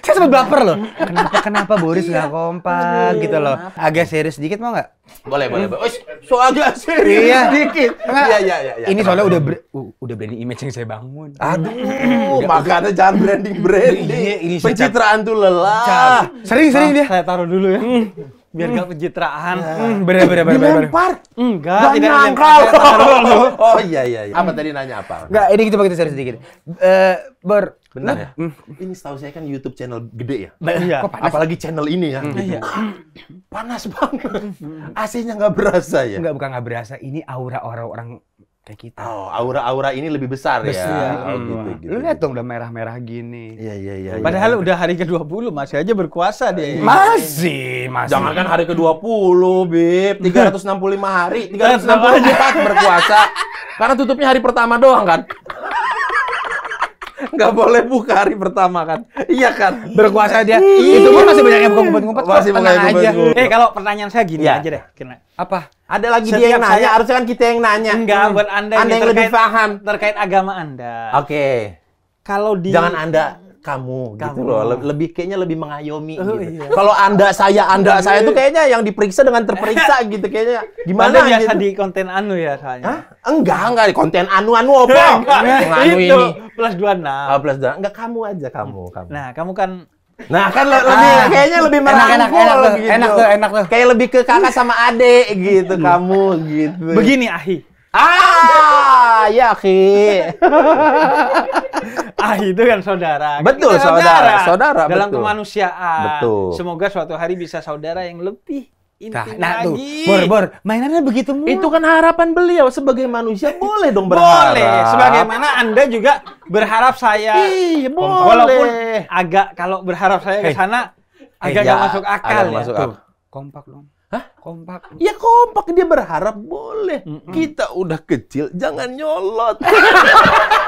Saya sempat baper loh. Kenapa kenapa Boris iya. nggak kompak gitu loh? Agak serius sedikit mau nggak? Boleh boleh. Hmm? boleh. so agak serius iya. sedikit. Iya, iya iya iya. Ini soalnya udah udah branding image yang saya bangun. Aduh, iya. makanya jangan branding branding. Pencitraan tuh lelah. Sering sering dia. Saya taruh dulu ya hmm. biar gak pencitraan. Hmm, bener bener bener bener. Dilempar? Enggak, tidak nyangkal. Oh iya iya iya. Apa tadi nanya apa? Enggak, ini kita bagi serius sedikit. Eh, ber benar nah, ya. Mm. Ini setahu saya kan YouTube channel gede ya. Nah, iya. Apalagi channel ini ya. Hmm. Iya. panas banget. Mm. AC-nya nggak berasa ya. Nggak bukan nggak berasa. Ini aura orang orang kayak kita. Oh, aura-aura ini lebih besar, ya. besar ya. ya. Oh, mm. gitu, gitu, gitu. lihat gitu. dong udah merah-merah gini. Iya, iya, iya. iya. Padahal ya. udah hari ke-20 masih aja berkuasa dia. Iya. Masih, masih. Jangan kan hari ke-20, Bib. lima hari, tiga ratus enam 364 aja berkuasa. Karena tutupnya hari pertama doang kan. nggak boleh buka hari pertama kan iya kan berkuasa dia itu pun masih banyak yang buka ngumpet-ngumpet masih banyak aja ngumpet. eh kalau pertanyaan saya gini ya. aja deh kena apa ada lagi Setiap dia yang nanya harusnya kan kita yang nanya enggak hmm. buat anda, anda yang terkait, lebih paham terkait agama anda oke okay. kalau di jangan anda kamu, kamu. gitu loh. Lebih kayaknya lebih mengayomi oh, gitu. Iya. Kalau Anda saya Anda iya. saya itu kayaknya yang diperiksa dengan terperiksa gitu kayaknya. Gimana Anda biasa gitu? di konten anu ya soalnya Hah? Enggak, enggak di konten anu anu apa? anu itu. ini. Plus 26. Oh, plus dua Enggak kamu aja kamu, hmm. kamu. Nah, kamu kan Nah kan lebih ah, kayaknya lebih merangkul enak, enak, enak, gitu. enak tuh enak tuh kayak lebih ke kakak sama adik gitu kamu gitu begini Ahi Ah, ya Ki. ah, itu kan saudara. Betul, kan saudara. Saudara, saudara dalam betul. kemanusiaan. Betul. Semoga suatu hari bisa saudara yang lebih Inti nah, nah lagi. tuh, bor, bor, mainannya begitu mulu. Itu kan harapan beliau sebagai manusia boleh dong berharap. Boleh, sebagaimana Anda juga berharap saya. Iya, boleh. Walaupun agak kalau berharap saya ke sana hey. agak hey, ya, masuk akal agak ya. Masuk akal. Kompak dong. Hah? Kompak. Ya kompak dia berharap boleh. Mm -mm. Kita udah kecil, jangan nyolot.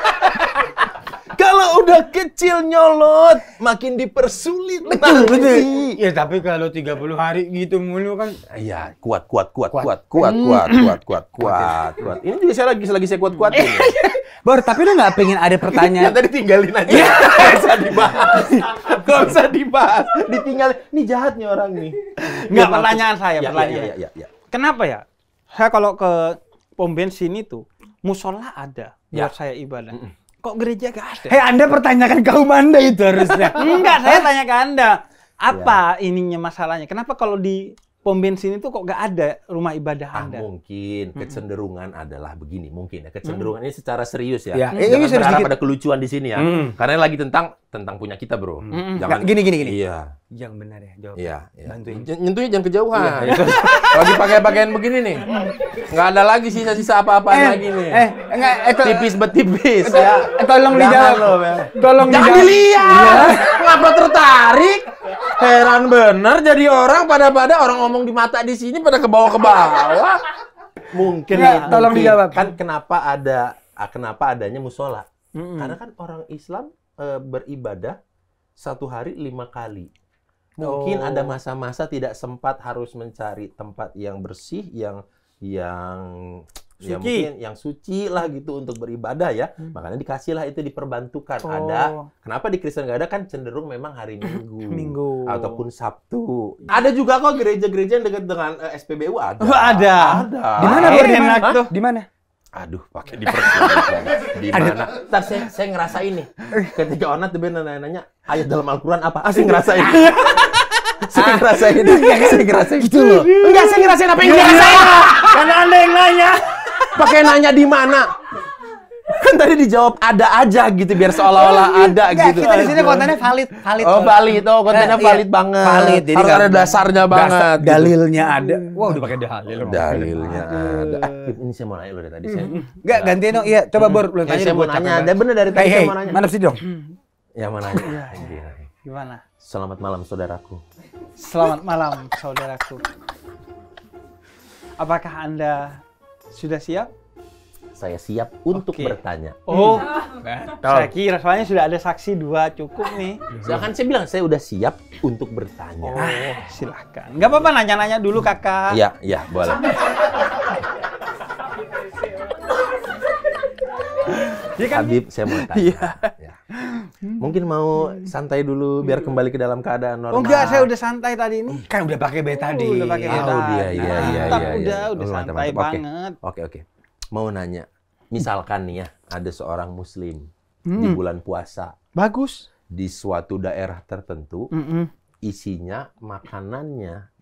kalau udah kecil nyolot, makin dipersulit. Betul, betul. Ya tapi kalau 30 hari gitu mulu kan. Ya, kuat, kuat, kuat, kuat, kuat, kuat, mm. kuat, kuat, kuat, kuat. Ini juga saya lagi lagi saya kuat-kuatin. Iya, iya. Bor, tapi lu gak pengen ada pertanyaan? Tadi tinggalin aja. Iya. Gak usah dibahas. Gak usah dibahas. Ditinggalin. Ini jahatnya orang nih. Gak ya, pertanyaan saya. Ya, ya pertanyaan. Ya, ya, ya, ya. Kenapa ya? Saya kalau ke pom bensin itu, musola ada ya. buat saya ibadah. Mm -mm. Kok gereja gak ada? Hei, Anda pertanyakan kaum Anda itu harusnya. Enggak, saya tanya ke Anda. Ya. Apa ya. ininya masalahnya? Kenapa kalau di pom bensin itu kok nggak ada rumah ibadah ah, Anda? Mungkin kecenderungan hmm. adalah begini, mungkin ya kecenderungan hmm. ini secara serius ya. ya. Hmm. Jangan eh, berharap ada kelucuan di sini ya, hmm. karena lagi tentang tentang punya kita bro. Hmm. Jangan gini gini. Iya yang benar ya jawabnya. Ya. ya. Bantuin. Nyentuhnya jangan kejauhan. Ya, ya. lagi pakai pakaian begini nih. Nggak ada lagi sisa-sisa apa-apa eh, lagi nih. Eh, enggak eh, to- tipis betipis ya. Eh, eh, Tolong dijawab. Lo, tolong jangan dijawab. dilihat. Iya. Ngapa tertarik? Heran bener jadi orang pada-pada orang ngomong di mata di sini pada ke bawah ke bawah. Mungkin ya, tolong mungkin. dijawab. Kan kenapa ada ah, kenapa adanya musola? Mm -hmm. Karena kan orang Islam e, beribadah satu hari lima kali. Mungkin oh. ada masa-masa tidak sempat harus mencari tempat yang bersih, yang yang ya suci. ya mungkin yang suci lah gitu untuk beribadah ya. Hmm. Makanya dikasihlah itu diperbantukan. Oh. Ada. Kenapa di Kristen nggak ada kan cenderung memang hari Minggu. Minggu. Ataupun Sabtu. Ada juga kok gereja-gereja yang dekat dengan eh, SPBU ada. Oh, ada. Ada. Di mana Di mana? Aduh, pakai di Di mana? Ntar saya, saya ngerasa ini. Eh. Ketika Onat tiba nanya-nanya, ayat dalam Al-Quran apa? Ah, saya ngerasa ini saya ah. ngerasa ini, saya ngerasa gitu loh. Enggak, saya ngerasa apa yang dia rasain. Karena Anda yang nanya. Pakai nanya di mana? kan tadi dijawab ada aja gitu biar seolah-olah oh, iya. ada gak, gitu. Kita di sini kontennya valid, valid. Oh, valid. Oh, kontennya nah, valid iya, banget. Valid. Jadi Harus ada dasarnya dasar, banget. Gitu. Dalilnya ada. Wah, wow, udah pakai dalil. Dalilnya ada. Ah, ini saya mau nanya lo dari tadi saya. Gak ganti dong. Iya, coba Bor, lu tanya. Saya mau nanya. Ada bener dari tadi saya mau nanya. Mana sih dong? Hmm. Ya mana? Ya, iya. Gimana? Selamat malam saudaraku. Selamat malam saudaraku. Apakah Anda sudah siap? saya siap untuk okay. bertanya. Oh, betul. Nah. Saya kira soalnya sudah ada saksi dua cukup nih. Silahkan saya bilang saya udah siap untuk bertanya. Oh, silahkan. silakan. Gak apa-apa nanya-nanya dulu kakak. Iya, iya boleh. Ya kan? Habib, saya mau tanya. Iya. Ya. Mungkin mau santai dulu biar kembali ke dalam keadaan normal. Oh enggak, saya udah santai tadi ini. Kan udah pakai betadine. Oh, udah pakai betadine. Oh, dia, iya, iya, iya. Udah, iya. udah oh, santai banget. Oke, oke mau nanya, misalkan nih ya, ada seorang Muslim hmm. di bulan puasa, bagus di suatu daerah tertentu, hmm. isinya makanannya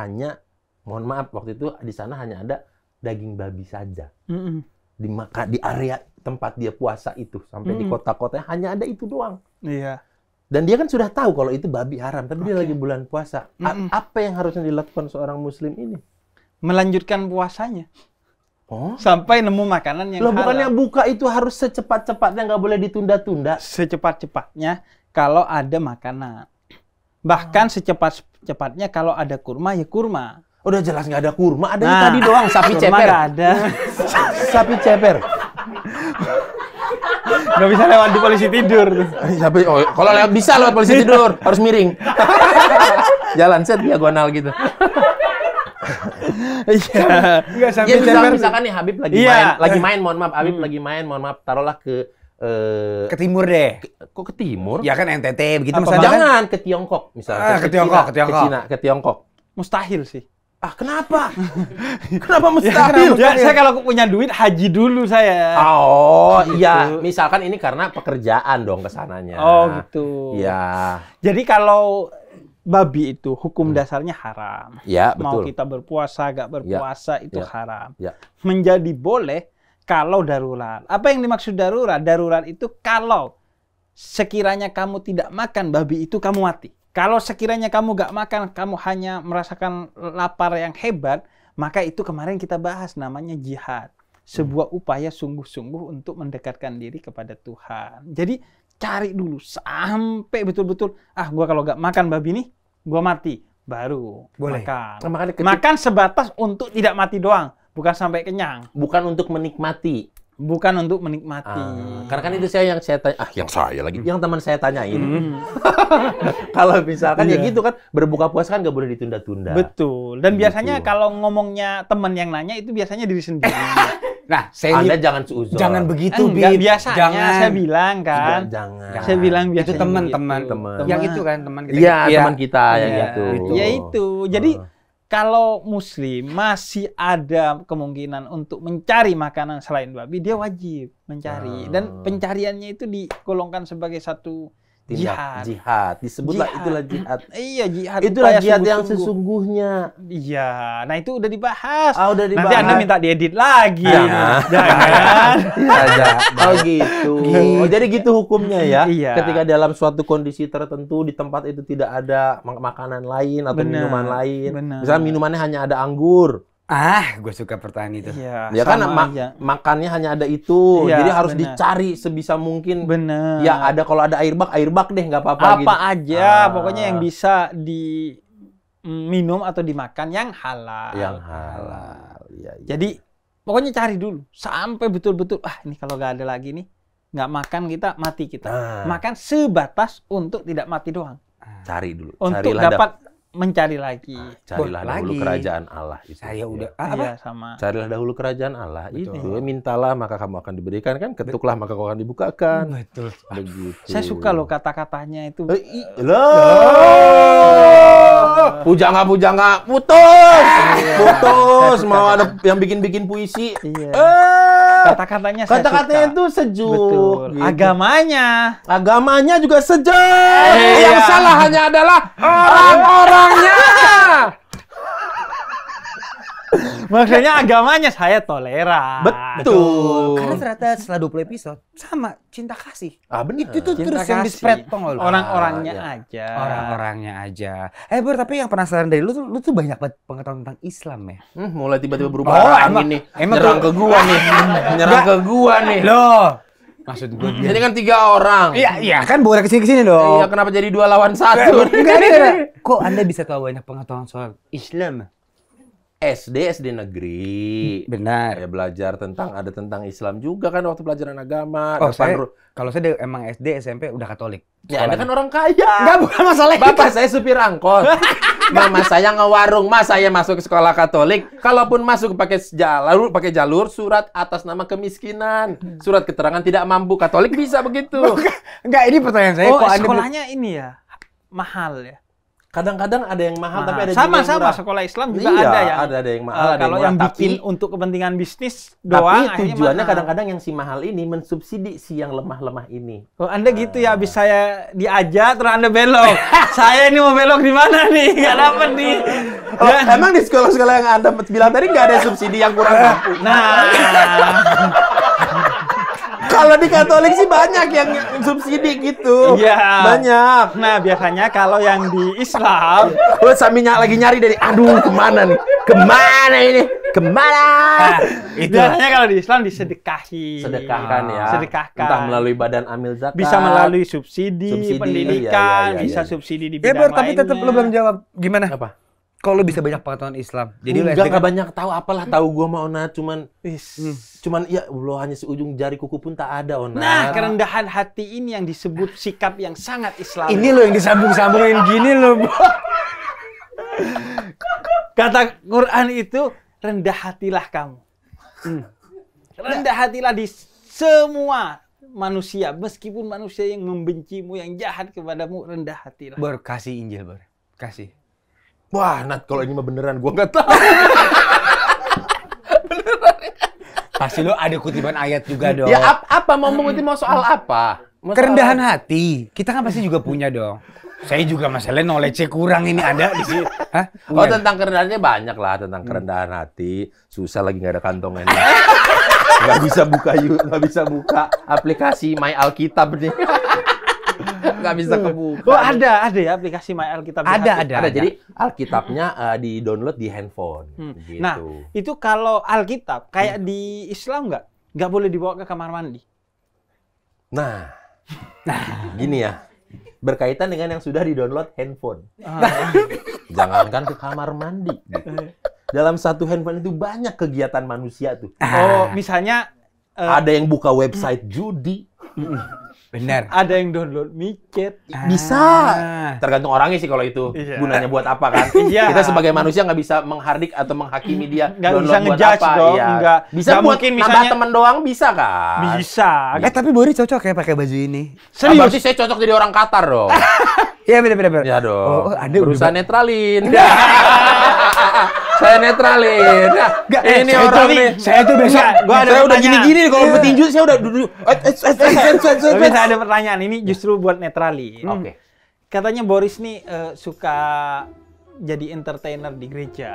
hanya, mohon maaf waktu itu di sana hanya ada daging babi saja. Hmm. Di maka di area tempat dia puasa itu sampai hmm. di kota kota hanya ada itu doang. Iya. Dan dia kan sudah tahu kalau itu babi haram, tapi okay. dia lagi bulan puasa. Mm Apa yang harusnya dilakukan seorang muslim ini? Melanjutkan puasanya. Oh. Sampai nemu makanan yang Loh, halal. bukannya buka itu harus secepat-cepatnya, nggak boleh ditunda-tunda. Secepat-cepatnya kalau ada makanan. Bahkan oh. secepat-cepatnya kalau ada kurma, ya kurma. Udah jelas nggak ada kurma, ada nah, tadi doang sapi ceper. Gak ada. sapi ceper. Gak bisa lewat di polisi tidur. Eh, sapi, oh, kalau lewat bisa lewat polisi tidur, harus miring. Jalan set diagonal gitu. Iya. sampai ya, misalkan, misalkan nih Habib lagi yeah. main, lagi main mohon maaf, Habib hmm. lagi main mohon maaf, taruhlah ke uh, ke timur deh. Ke, kok ke timur? Ya kan NTT begitu Apa, misalnya. Kan. Jangan kan? ke Tiongkok misalnya. Ah, ke, ke Tiongkok, Cina, ke Tiongkok. Ke Cina, ke Tiongkok. Mustahil sih. Ah, kenapa? Ya, kenapa mustahil? Ya, ya, saya kalau punya duit haji dulu saya. Oh, gitu. iya. Misalkan ini karena pekerjaan dong kesananya. Oh, gitu. Ya. Jadi kalau babi itu hukum hmm. dasarnya haram. Ya, Mau betul. kita berpuasa, gak berpuasa ya. itu ya. haram. Ya. Menjadi boleh kalau darurat. Apa yang dimaksud darurat? Darurat itu kalau sekiranya kamu tidak makan babi itu kamu mati. Kalau sekiranya kamu gak makan, kamu hanya merasakan lapar yang hebat, maka itu kemarin kita bahas namanya jihad. Sebuah hmm. upaya sungguh-sungguh untuk mendekatkan diri kepada Tuhan. Jadi cari dulu sampai betul-betul ah gue kalau gak makan babi nih gua mati baru Boleh. makan. makan, makan sebatas untuk tidak mati doang, bukan sampai kenyang. Bukan untuk menikmati. Bukan untuk menikmati. Ah, karena kan itu saya yang saya tanya, ah yang saya lagi, hmm. yang teman saya tanyain. Mm. kalau misalkan yeah. ya iya. gitu kan, berbuka puasa kan gak boleh ditunda-tunda. Betul. Dan gitu. biasanya kalau ngomongnya teman yang nanya itu biasanya diri sendiri. Nah, saya Anda jangan seuzon. Jangan begitu, Bi. biasanya kan. jangan. saya bilang kan. Jangan. jangan. Saya bilang biasa itu teman-teman. Yang itu kan teman kita. Iya, ya. teman kita ya. yang ya, itu. Ya itu. Jadi kalau muslim masih ada kemungkinan untuk mencari makanan selain babi, dia wajib mencari. Uh. Dan ah. pencariannya itu digolongkan sebagai satu tindak jihad, jihad. disebutlah jihad. itulah jihad iya jihad itulah jihad sungguh -sungguh. yang sesungguhnya iya nah itu udah dibahas ah, udah dibahas nanti anda minta diedit lagi iya. jangan iya, jangan oh gitu. oh, jadi gitu hukumnya ya iya. ketika dalam suatu kondisi tertentu di tempat itu tidak ada makanan lain atau bener, minuman lain bener. misalnya minumannya hanya ada anggur Ah, gue suka pertanyaan itu. Iya, ya kan ma aja. makannya hanya ada itu, Iya, jadi harus bener. dicari sebisa mungkin. Benar. Ya ada kalau ada air bak air bak deh nggak apa-apa. Apa, gitu. aja, ah. pokoknya yang bisa diminum atau dimakan yang halal. Yang halal. Ya, ya. Jadi pokoknya cari dulu sampai betul-betul ah ini kalau nggak ada lagi nih nggak makan kita mati kita. Ah. Makan sebatas untuk tidak mati doang. Cari dulu. Untuk Carilah dapat mencari lagi. Ah, carilah dahulu lagi. kerajaan Allah itu. Saya iya. udah ya. apa? Ya, sama. Carilah dahulu kerajaan Allah Betul. itu. Ya, mintalah maka kamu akan diberikan kan, ketuklah maka kamu akan dibukakan. Betul. Begitu. Saya suka loh kata-katanya itu. Eh, i, loh. Pujangga pujangga putus. Iya. Putus mau ada yang bikin-bikin puisi. Iya. Eh. Kata-katanya Kata-katanya itu sejuk. Betul. Gitu. Agamanya. Agamanya juga sejuk. Eh, Yang iya. salah hanya adalah orang-orangnya. Maksudnya agamanya saya toleran. Betul. Karena ternyata setelah 20 episode sama cinta kasih. Ah benar. Itu tuh cinta terus kasih. yang di-spread tongol. Orang-orangnya ah, iya. aja. Orang-orangnya aja. Eh Bur, tapi yang penasaran dari lu tuh lu tuh banyak banget pengetahuan tentang Islam ya. Hmm, mulai tiba-tiba hmm. berubah oh, emang, ini. Emang nyerang tuh. ke gua nih. nyerang ke gua nih. Loh, Maksud gue hmm. Jadi kan tiga orang. Iya, iya kan boleh kesini kesini dong. Iya, kenapa jadi dua lawan satu? Enggak, enggak, enggak. Kok anda bisa tahu banyak pengetahuan soal Islam? SD SD negeri. Hmm, benar. Ya belajar tentang ada tentang Islam juga kan waktu pelajaran agama. Oh, saya, ru- kalau saya emang SD SMP udah Katolik. Ya, Anda kan orang kaya. Enggak bukan masalah. Bapak saya supir angkot. Mama saya ngewarung, mas saya masuk ke sekolah Katolik. Kalaupun masuk pakai jalur, pakai jalur surat atas nama kemiskinan, hmm. surat keterangan tidak mampu Katolik bisa begitu. Enggak, ini pertanyaan saya. Oh, kok sekolahnya ini ya mahal ya? Kadang-kadang ada yang mahal, mahal. tapi ada sama, juga yang sama. murah. Sama sekolah Islam juga iya, ada yang ada ada yang mahal, uh, ada kalau yang, murah, bikin tapi, untuk kepentingan bisnis doang. Tapi tujuannya kadang-kadang yang si mahal ini mensubsidi si yang lemah-lemah ini. Oh, Anda uh. gitu ya, eh. habis saya diajak terus Anda belok. saya ini mau belok di mana nih? Gak oh. dapat nih. Oh, ya. Emang di sekolah-sekolah yang Anda bilang tadi nggak ada subsidi yang kurang eh, mampu? Nah. kalau di Katolik sih banyak yang subsidi gitu. Iya. Banyak. Nah, biasanya kalau yang di Islam, gue sambil lagi nyari dari aduh kemana nih? Kemana ini? Kemana? Nah, itu. Biasanya kalau di Islam disedekahi. Sedekahkan ya. Sedekahkan. Entah melalui badan amil zakat. Bisa melalui subsidi, subsidi pendidikan, iya, iya, iya, bisa iya. subsidi di bidang ya, bro, tapi tetap lu belum jawab. Gimana? Apa? Kok lu bisa banyak pengetahuan Islam? Jadi lu enggak, banyak tahu apalah tahu gua mau Ona cuman hmm. cuman ya Allah hanya seujung jari kuku pun tak ada Ona. Nah, kerendahan hati ini yang disebut sikap yang sangat Islam. Ini lo yang disambung-sambungin gini lo. Kata Quran itu rendah hatilah kamu. Hmm. Rendah hatilah di semua manusia, meskipun manusia yang membencimu, yang jahat kepadamu, rendah hatilah. Berkasih Injil, kasih. Wah, Nat, kalau ini mah beneran, gua nggak tahu. Pasti lo ada kutipan ayat juga ya, dong. Ya ap apa mau mengutip mau soal hmm. apa? Masalah. Kerendahan hati. Kita kan pasti juga punya dong. Saya juga masalahnya knowledge kurang ini ada di sini. Hah? oh, iya. tentang kerendahannya banyak lah tentang hmm. kerendahan hati. Susah lagi nggak ada kantongnya. Gak bisa buka nggak bisa buka aplikasi My Alkitab nih. nggak bisa kebuka. Oh ada ada ya aplikasi My Alkitab. Ada ada. Ada jadi Alkitabnya uh, eh, di download di handphone. Hmm. Gitu. Nah itu kalau Alkitab kayak hmm. di Islam nggak nggak boleh dibawa ke kamar mandi. Nah, nah gini ya berkaitan dengan yang sudah di download handphone. Ah. Jangankan ke kamar mandi. Gitu. Dalam satu handphone itu banyak kegiatan manusia tuh. Oh, misalnya uh, ada yang buka website judi. Hmm. Bener. Ada yang download micet. Ah. Bisa. Tergantung orangnya sih kalau itu. Iya. Gunanya buat apa kan? iya. Kita sebagai manusia nggak bisa menghardik atau menghakimi dia. Nggak bisa ngejudge dong. Ya. Nggak. Bisa gak buat mungkin misalnya... teman temen doang bisa kan? Bisa. Eh tapi Bori cocok kayak pakai baju ini. Serius? Ah, berarti saya cocok jadi orang Qatar dong. Iya bener-bener. Iya dong. Oh, oh, Berusaha netralin. saya netralin. Nah, Gak, eh, ini eh, orang nih. Saya tuh biasa. gua ada saya udah gini-gini kalau petinju saya udah duduk. Eh, eh, tapi saya ada pertanyaan ini justru buat netralin. Hmm. Oke. Katanya Boris nih suka jadi entertainer di gereja.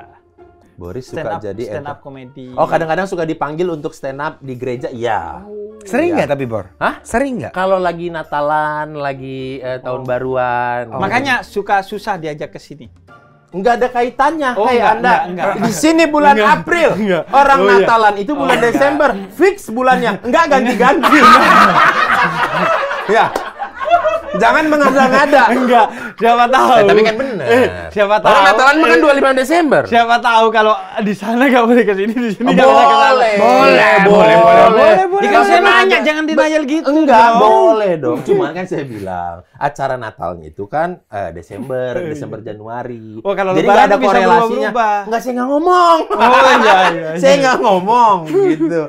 Boris stand suka up, jadi stand up komedi. Oh, kadang-kadang suka dipanggil untuk stand up di gereja. Iya. Oh. Sering iya. nggak ya. tapi Bor? Hah? Sering nggak? Kalau lagi Natalan, lagi eh, tahun oh. baruan. Oh. Makanya suka susah diajak ke sini nggak ada kaitannya oh, kayak anda enggak, enggak. di sini bulan enggak, April enggak. orang oh, iya. Natalan itu bulan oh, Desember enggak. fix bulannya nggak ganti ganti ya Jangan mengada-ngada. Enggak. Siapa tahu. Eh, tapi kan benar. Eh, siapa tahu. Orang Natalan eh, makan 25 Desember. Siapa tahu kalau di sana enggak boleh ke sini, di sini enggak boleh. Boleh. Boleh, boleh, boleh. Boleh, boleh. boleh, kan saya nanya, jangan denial gitu. Enggak, dong. boleh dong. Cuma kan saya bilang, acara Natalnya itu kan eh, Desember, Desember Januari. Oh, kalau Jadi enggak ada korelasinya. Enggak, saya enggak ngomong. Oh, iya, iya. Saya enggak iya. ngomong gitu.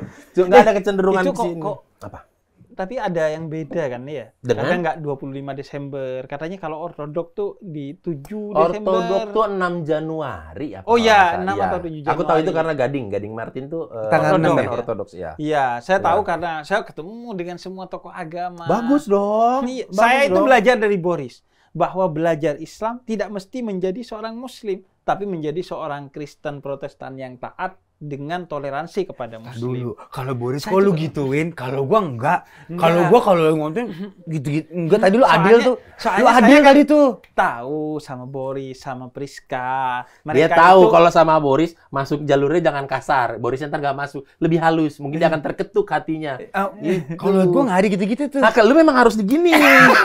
Enggak ada kecenderungan di sini. Apa? tapi ada yang beda kan ya. Dengan? dua nggak 25 Desember. Katanya kalau ortodok tuh di 7 Desember. Ortodok tuh 6 Januari apa? Oh iya, 6 ya. atau 7 Januari. Aku tahu itu karena Gading, Gading Martin tuh uh, ortodok, ya? ya? ortodoks ya. Iya, saya ya. tahu karena saya ketemu dengan semua tokoh agama. Bagus dong. Iya, Bagus saya dong. itu belajar dari Boris bahwa belajar Islam tidak mesti menjadi seorang muslim, tapi menjadi seorang Kristen Protestan yang taat dengan toleransi kepada muslim. Dulu, kalau Boris kok lu gituin, kalau gua enggak. Kalau gua kalau ngomongin gitu-gitu enggak tadi lu adil tuh. lu adil kali tuh. Tahu sama Boris, sama Priska. dia tahu itu... kalau sama Boris masuk jalurnya jangan kasar. Boris ntar enggak masuk, lebih halus. Mungkin dia akan terketuk hatinya. Eh, oh. iya. Kalau gua enggak hari gitu-gitu tuh. Nah, lu memang harus digini.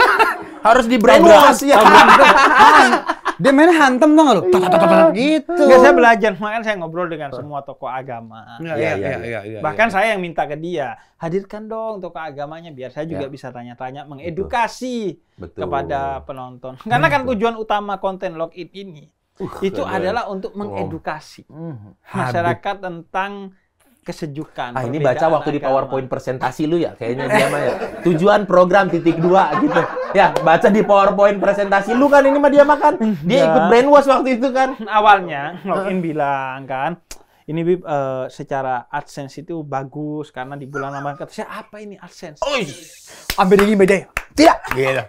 harus di brand dia main hantam dong lu. Iya. Gitu. ya, saya belajar. Makanya saya ngobrol dengan semua tokoh agama. Iya, iya, iya. Ya, Bahkan ya. saya yang minta ke dia. Hadirkan dong tokoh agamanya biar saya juga ya. bisa tanya-tanya. Mengedukasi Betul. kepada penonton. Karena kan tujuan utama konten login ini. Uh, itu bener. adalah untuk mengedukasi oh. masyarakat Habib. tentang kesejukan. Ah ini baca waktu agama. di PowerPoint presentasi lu ya, kayaknya dia mah ya. Tujuan program titik dua gitu ya baca di powerpoint presentasi lu kan ini mah dia makan dia iya. ikut brainwash waktu itu kan awalnya login bilang kan ini Bib, uh, secara AdSense itu bagus karena di bulan Ramadan kata apa ini AdSense? Oh, ambil ini beda. Tidak. Gitu.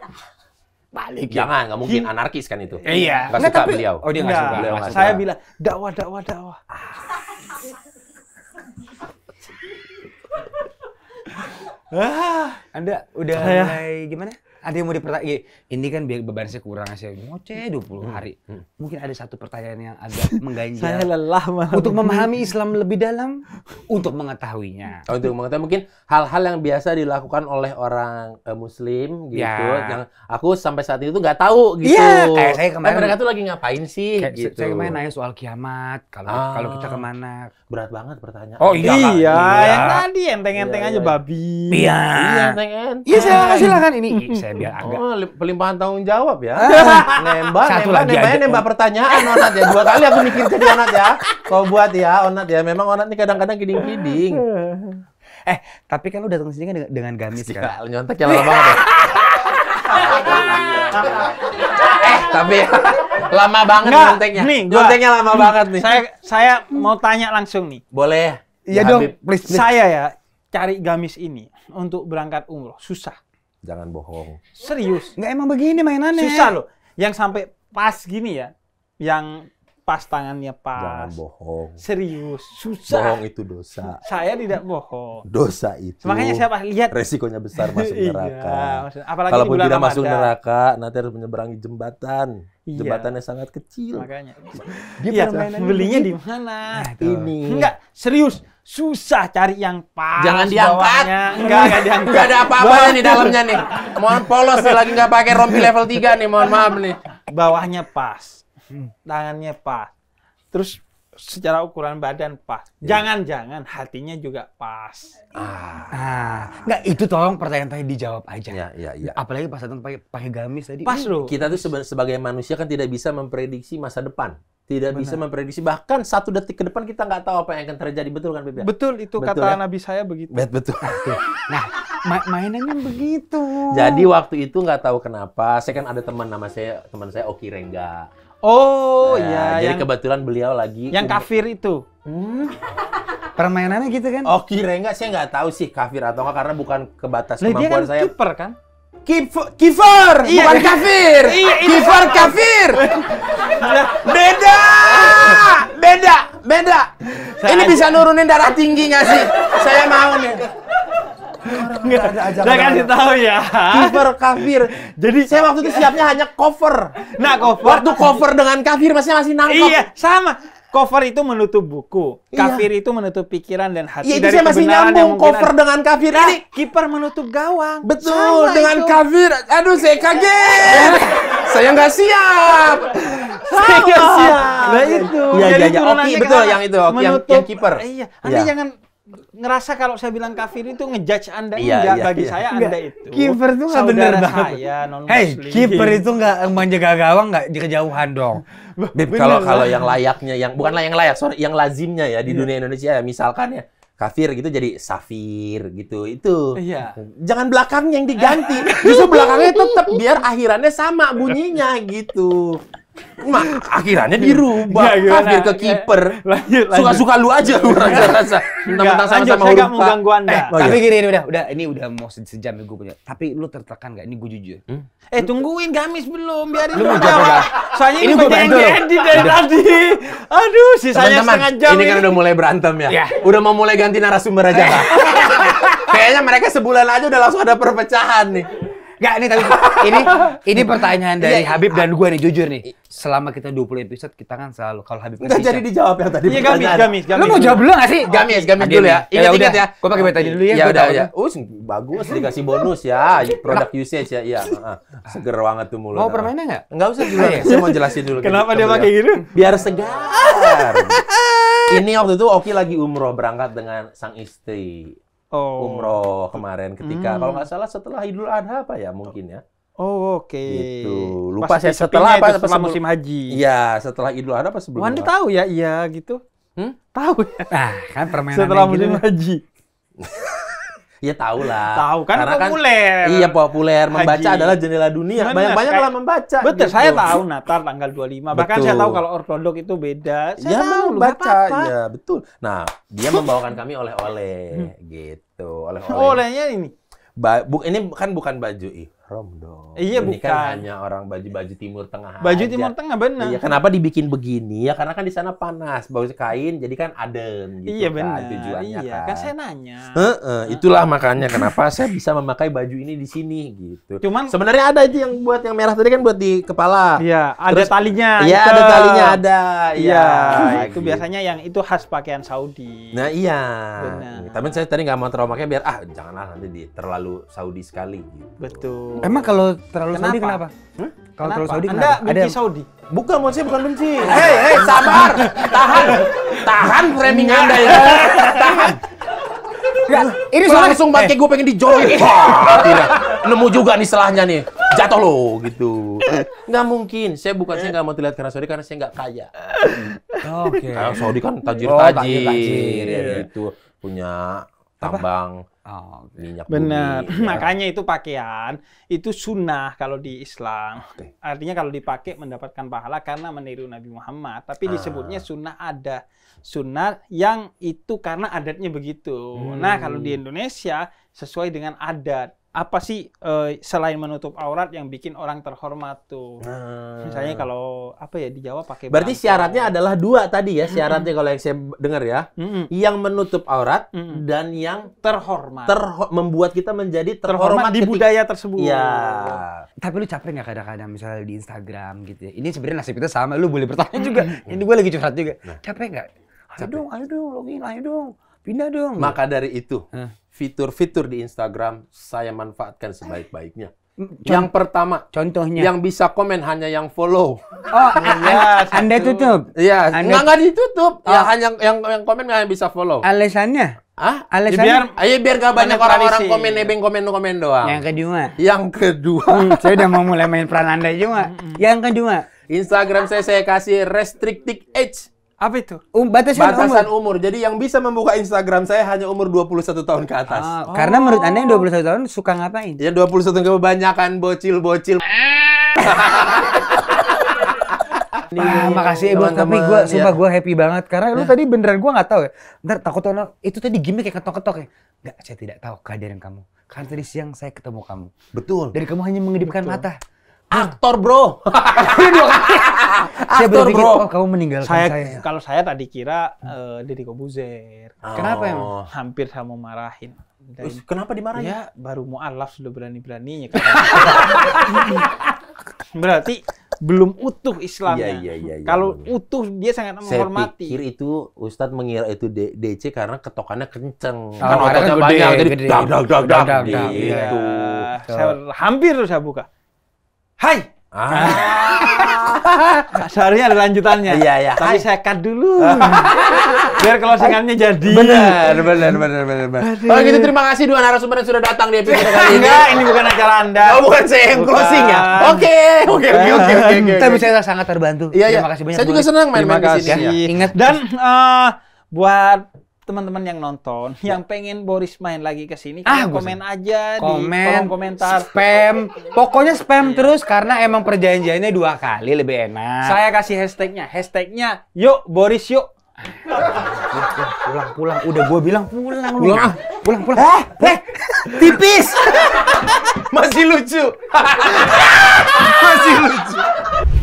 Balik. Ya. Jangan, nggak mungkin anarkis kan itu. Eh, iya. nggak, suka tapi, beliau. Oh, dia nggak suka. Beliau gak Saya bilang dakwah, dakwah, dakwah. Ah, ah. Anda udah mulai gimana? ada yang mau dipertanya ini kan biar beban saya kurang saya ngoceh 20 hmm, hari hmm. mungkin ada satu pertanyaan yang agak mengganjal saya lelah malam. untuk memahami Islam lebih dalam untuk mengetahuinya oh, untuk mengetahui mungkin hal-hal yang biasa dilakukan oleh orang uh, muslim gitu ya. yang aku sampai saat itu nggak tahu gitu ya, kayak saya kemarin mereka tuh lagi ngapain sih kayak gitu. saya kemarin nanya soal kiamat kalau ah. kalau kita kemana berat banget pertanyaan. Oh iya, iya. iya. yang tadi enteng-enteng iya, aja iya. babi. Iya. Iya enteng-enteng. Iya silakan silakan ini. saya biar agak. Oh, pelimpahan tanggung jawab ya. Ah. nembak, Satu nembak, lagi nembak, nembak pertanyaan Onat ya. Dua kali aku mikir jadi Onat ya. Kau buat ya Onat ya. Memang Onat ini kadang-kadang kiding-kiding. Eh, tapi kan lu datang sini kan dengan, dengan gamis kan? Iya, nyontek ya lama banget ya. eh, tapi lama banget Nggak, nyonteknya. Nih, gua, nyonteknya lama nih, banget nih. Saya saya mau tanya langsung nih. Boleh. Iya ya, dong, please, please. Saya ya cari gamis ini untuk berangkat umroh susah. Jangan bohong. Serius. Nggak emang begini mainannya. Susah loh. Yang sampai pas gini ya. Yang pas tangannya pas. Jangan bohong. Serius, susah. Bohong itu dosa. Saya tidak bohong. Dosa itu. Makanya saya pas lihat resikonya besar masuk neraka. iya, apalagi Kalaupun tidak Ramadan. masuk neraka, nanti harus menyeberangi jembatan. Iya. Jembatannya sangat kecil. Makanya. Dia iya, belinya di mana? Nah, ini. Enggak, serius. Susah cari yang pas. Jangan diangkat. Enggak, enggak diangkat. Enggak ada apa-apanya di dalamnya nih. Mohon polos nih lagi enggak pakai rompi level 3 nih, mohon maaf nih. Bawahnya pas tangannya pas, terus secara ukuran badan pas. Iya. Jangan-jangan ya. hatinya juga pas. Ah. ah. Nggak, itu tolong pertanyaan tadi dijawab aja. Ya, ya, ya. Apalagi pas datang pakai pakai gamis tadi. Pas loh. Kita tuh seba sebagai manusia kan tidak bisa memprediksi masa depan. Tidak Benar. bisa memprediksi bahkan satu detik ke depan kita nggak tahu apa yang akan terjadi betul kan Bebe? Betul itu betul, kata ya? Nabi saya begitu. Bet betul. nah, ma mainannya begitu. Jadi waktu itu nggak tahu kenapa saya kan ada teman nama saya teman saya Oki Rengga Oh nah, iya. Jadi yang, kebetulan beliau lagi yang kafir itu. Hmm. Permainannya gitu kan? Oh kira enggak saya nggak tahu sih kafir atau enggak karena bukan kebatasan batas Lih, kemampuan dia kan saya. Kiper kan? Kiper, iya, bukan iya. kafir. Iya, iya. kiper kafir. beda, beda, beda. Ini bisa nurunin darah tinggi nggak sih? Saya mau nih nggak ada aja. Saya nah, kasih tahu ya. Kiper kafir. Jadi saya waktu itu siapnya hanya cover. Nah cover. Waktu cover dengan kafir masih masih nangkep. Iya sama. Cover itu menutup buku, iya. kafir itu menutup pikiran dan hati iya, dari saya masih nyambung cover dengan kafir nah, Kiper menutup gawang. Betul, Sama dengan itu. kafir. Aduh, saya kaget. saya nggak siap. saya nggak siap. Nah itu. Iya, iya, iya. Oke, betul yang itu. Oke, yang, yang kiper. Iya. Anda ya. jangan ngerasa kalau saya bilang kafir itu ngejudge Anda iya, enggak iya, bagi iya. saya Anda itu. Kiper itu nggak benar banget. Hey, kiper itu enggak menjaga gawang nggak di kejauhan dong. kalau kalau yang layaknya yang bukanlah yang layak, sorry, yang lazimnya ya di iya. dunia Indonesia ya misalkan ya kafir gitu jadi safir gitu itu iya. jangan belakangnya yang diganti justru belakangnya tetap biar akhirannya sama bunyinya gitu Mak, akhirnya iya, dirubah. Ya, Kafir ke iya. kiper. Suka-suka lu aja lu iya. rasa-rasa. Tentang sama sama Saya mau ganggu Anda. Eh, oh, tapi iya. gini ini udah, udah ini udah mau sejam ya gue punya. Tapi lu tertekan gak? Ini gue jujur. Hmm? Eh, tungguin gamis belum, biarin lu mau jawab. Soalnya ini gue yang edit dari tadi. Aduh, sisanya setengah jam. Ini kan udah mulai berantem ya. Udah mau mulai ganti narasumber aja lah. Kayaknya mereka sebulan aja udah langsung ada perpecahan nih. Gak, ini tapi ini ini pertanyaan dari iya, iya. Habib dan gue nih jujur nih. Selama kita 20 episode kita kan selalu kalau Habib Enggak kan jadi dijawab yang tadi. Iya, gamis, gamis, gamis. Lu mau jawab dulu enggak sih? Gamis, gamis dulu ya. Ingat ya ingat ya. Gua pakai beta dulu ya. Ya udah ya. Uh, bagus dikasih bonus ya. Produk usage ya. Iya, ah, Seger banget tuh mulut. Mau permainan enggak? Enggak usah dulu. Iya. Saya mau jelasin dulu. Kenapa gitu, dia pakai ya. gitu? Biar segar. Ini waktu itu Oki lagi umroh berangkat dengan sang istri oh. umroh kemarin ketika hmm. kalau nggak salah setelah Idul Adha apa ya mungkin ya. Oh oke. Okay. Gitu. Lupa saya setelah apa setelah musim haji. Iya, setelah Idul Adha apa sebelum. Wandi tahu ya, iya gitu. Hmm? Tahu ya. Nah, kan permainan Setelah musim gitu. haji. Iya tahu lah. Tahu kan Karena kan populer. Kan, iya populer. Membaca Haji. adalah jendela dunia. Banyak-banyak kalau membaca. Betul. Gitu. Saya tahu Natar tanggal 25. Betul. Bahkan saya tahu kalau ortodok itu beda. Saya ya, tahu membaca. Iya betul. Nah dia membawakan kami oleh-oleh hmm. gitu. Oleh-oleh. Olehnya ini. Ba ini kan bukan baju ih haram dong. Iya Ini kan bukan. kan hanya orang baju-baju timur tengah. Baju aja. timur tengah benar. Iya kenapa dibikin begini ya karena kan di sana panas bau kain jadi kan adem gitu. Iya kan, Tujuannya iya, kan. kan saya nanya. Uh -uh, itulah -uh. makanya kenapa saya bisa memakai baju ini di sini gitu. Cuman sebenarnya ada aja yang buat yang merah tadi kan buat di kepala. Iya ada Terus, talinya. Iya ada talinya ada. Iya. Ya, itu gitu. biasanya yang itu khas pakaian Saudi. Nah iya. Benar. Tapi saya tadi nggak mau terlalu pakai biar ah janganlah nanti di, terlalu Saudi sekali. Gitu. Betul. Emang kalau terlalu kenapa? Saudi kenapa? Hmm? Kalau terlalu Saudi kenapa? Anda benci Saudi? Bukan, maksudnya bukan benci. Hei, hei, sabar. Tahan. Tahan framing Anda ya. Tahan. Enggak, ini soalnya langsung pakai eh. gue pengen dijolok. Wah, tidak. Nemu juga nih selahnya nih. Jatuh lo gitu. Nggak mungkin. Saya bukan saya enggak mau terlihat karena Saudi karena saya enggak kaya. Oke. Okay. Nah, Saudi kan tajir-tajir. Oh, tajir-tajir. Ya, ya, gitu. Punya tambang oh, Oh, minyak benar ya. makanya itu pakaian itu sunnah kalau di Islam okay. artinya kalau dipakai mendapatkan pahala karena meniru Nabi Muhammad tapi ah. disebutnya sunnah ada sunnah yang itu karena adatnya begitu hmm. nah kalau di Indonesia sesuai dengan adat apa sih uh, selain menutup aurat yang bikin orang terhormat tuh? Nah. Misalnya kalau apa ya dijawab pakai Berarti syaratnya adalah dua tadi ya, syaratnya mm -hmm. kalau yang saya dengar ya. Mm -hmm. Yang menutup aurat mm -hmm. dan yang terhormat. Terho membuat kita menjadi terhormat, terhormat di budaya tersebut. Iya. Tapi lu capek nggak kadang-kadang misalnya di Instagram gitu ya. Ini sebenarnya nasib kita sama, lu boleh bertanya juga. Ini gue lagi curhat juga. Nah. Capek nggak? Ayo dong, ayo dong, ayo dong Pindah dong. Maka dari itu, fitur-fitur di Instagram saya manfaatkan sebaik-baiknya. Hmm, Contoh, yang pertama, contohnya yang bisa komen hanya yang follow. Oh, ya, Anda tutup. Iya, nggak nggak ditutup. Ya, oh. Ya hanya yang yang komen yang bisa follow. Alasannya? Ah, alasannya? Ya, biar, ayo biar gak banyak orang-orang komen nebeng komen komen doang. Yang kedua. Yang kedua. Hmm, saya udah mau mulai main peran Anda juga. yang kedua. Instagram saya saya kasih restricted age apa itu? Um, batasan, batasan umur. umur. Jadi yang bisa membuka Instagram saya hanya umur 21 tahun ke atas. Ah, oh. Karena menurut Anda yang 21 tahun suka ngapain? Ya 21 kebanyakan bocil-bocil. ah, makasih ya, Bang, tapi gue ya. gue happy banget karena ya. lu iya. tadi beneran gue nggak tahu ya. Ntar takut orang itu tadi gimmick kayak ketok-ketok ya. nggak saya tidak tahu kehadiran kamu. Karena tadi siang saya ketemu kamu. Betul. Dari kamu hanya mengedipkan Betul. mata. Aktor bro. Aktor bro. Oh, kamu meninggalkan saya. saya. Kalau saya tadi kira uh, Deddy Kobuzer. Oh. Kenapa emang? Hampir saya mau marahin. Dan, Ush, kenapa dimarahin? Ya baru mau alaf sudah berani-beraninya. Berarti belum utuh Islamnya. Ya? Iya, iya, iya, Kalau iya. utuh dia sangat menghormati. Saya pikir itu Ustadz mengira itu D DC karena ketokannya kenceng. Oh, kan ototnya banyak jadi dag dag dag dag iya. gitu. Saya hampir saya buka. Hai. Ah. Seharusnya ada lanjutannya. Iya, iya. Tapi Hai. saya cut dulu. Ah. Biar closingannya jadi. Benar, benar, benar, benar, benar. Kalau gitu terima kasih dua narasumber yang sudah datang di episode kali ini. Enggak, ini bukan acara Anda. Oh, bukan saya yang closing ya. Oke, oke, oke, oke, oke. Tapi saya sangat terbantu. Iya, iya. Terima kasih banyak. Saya juga senang main-main di sini. Iya. Ingat dan eh, buat teman-teman yang nonton ya. yang pengen Boris main lagi ke sini ah, komen sama. aja komen, di kolom komentar spam pokoknya spam iya. terus karena emang perjanjiannya dua kali lebih enak saya kasih hashtagnya hashtagnya yuk Boris yuk pulang, pulang udah gue bilang pulang pulang pulang pulang eh, eh tipis masih lucu masih lucu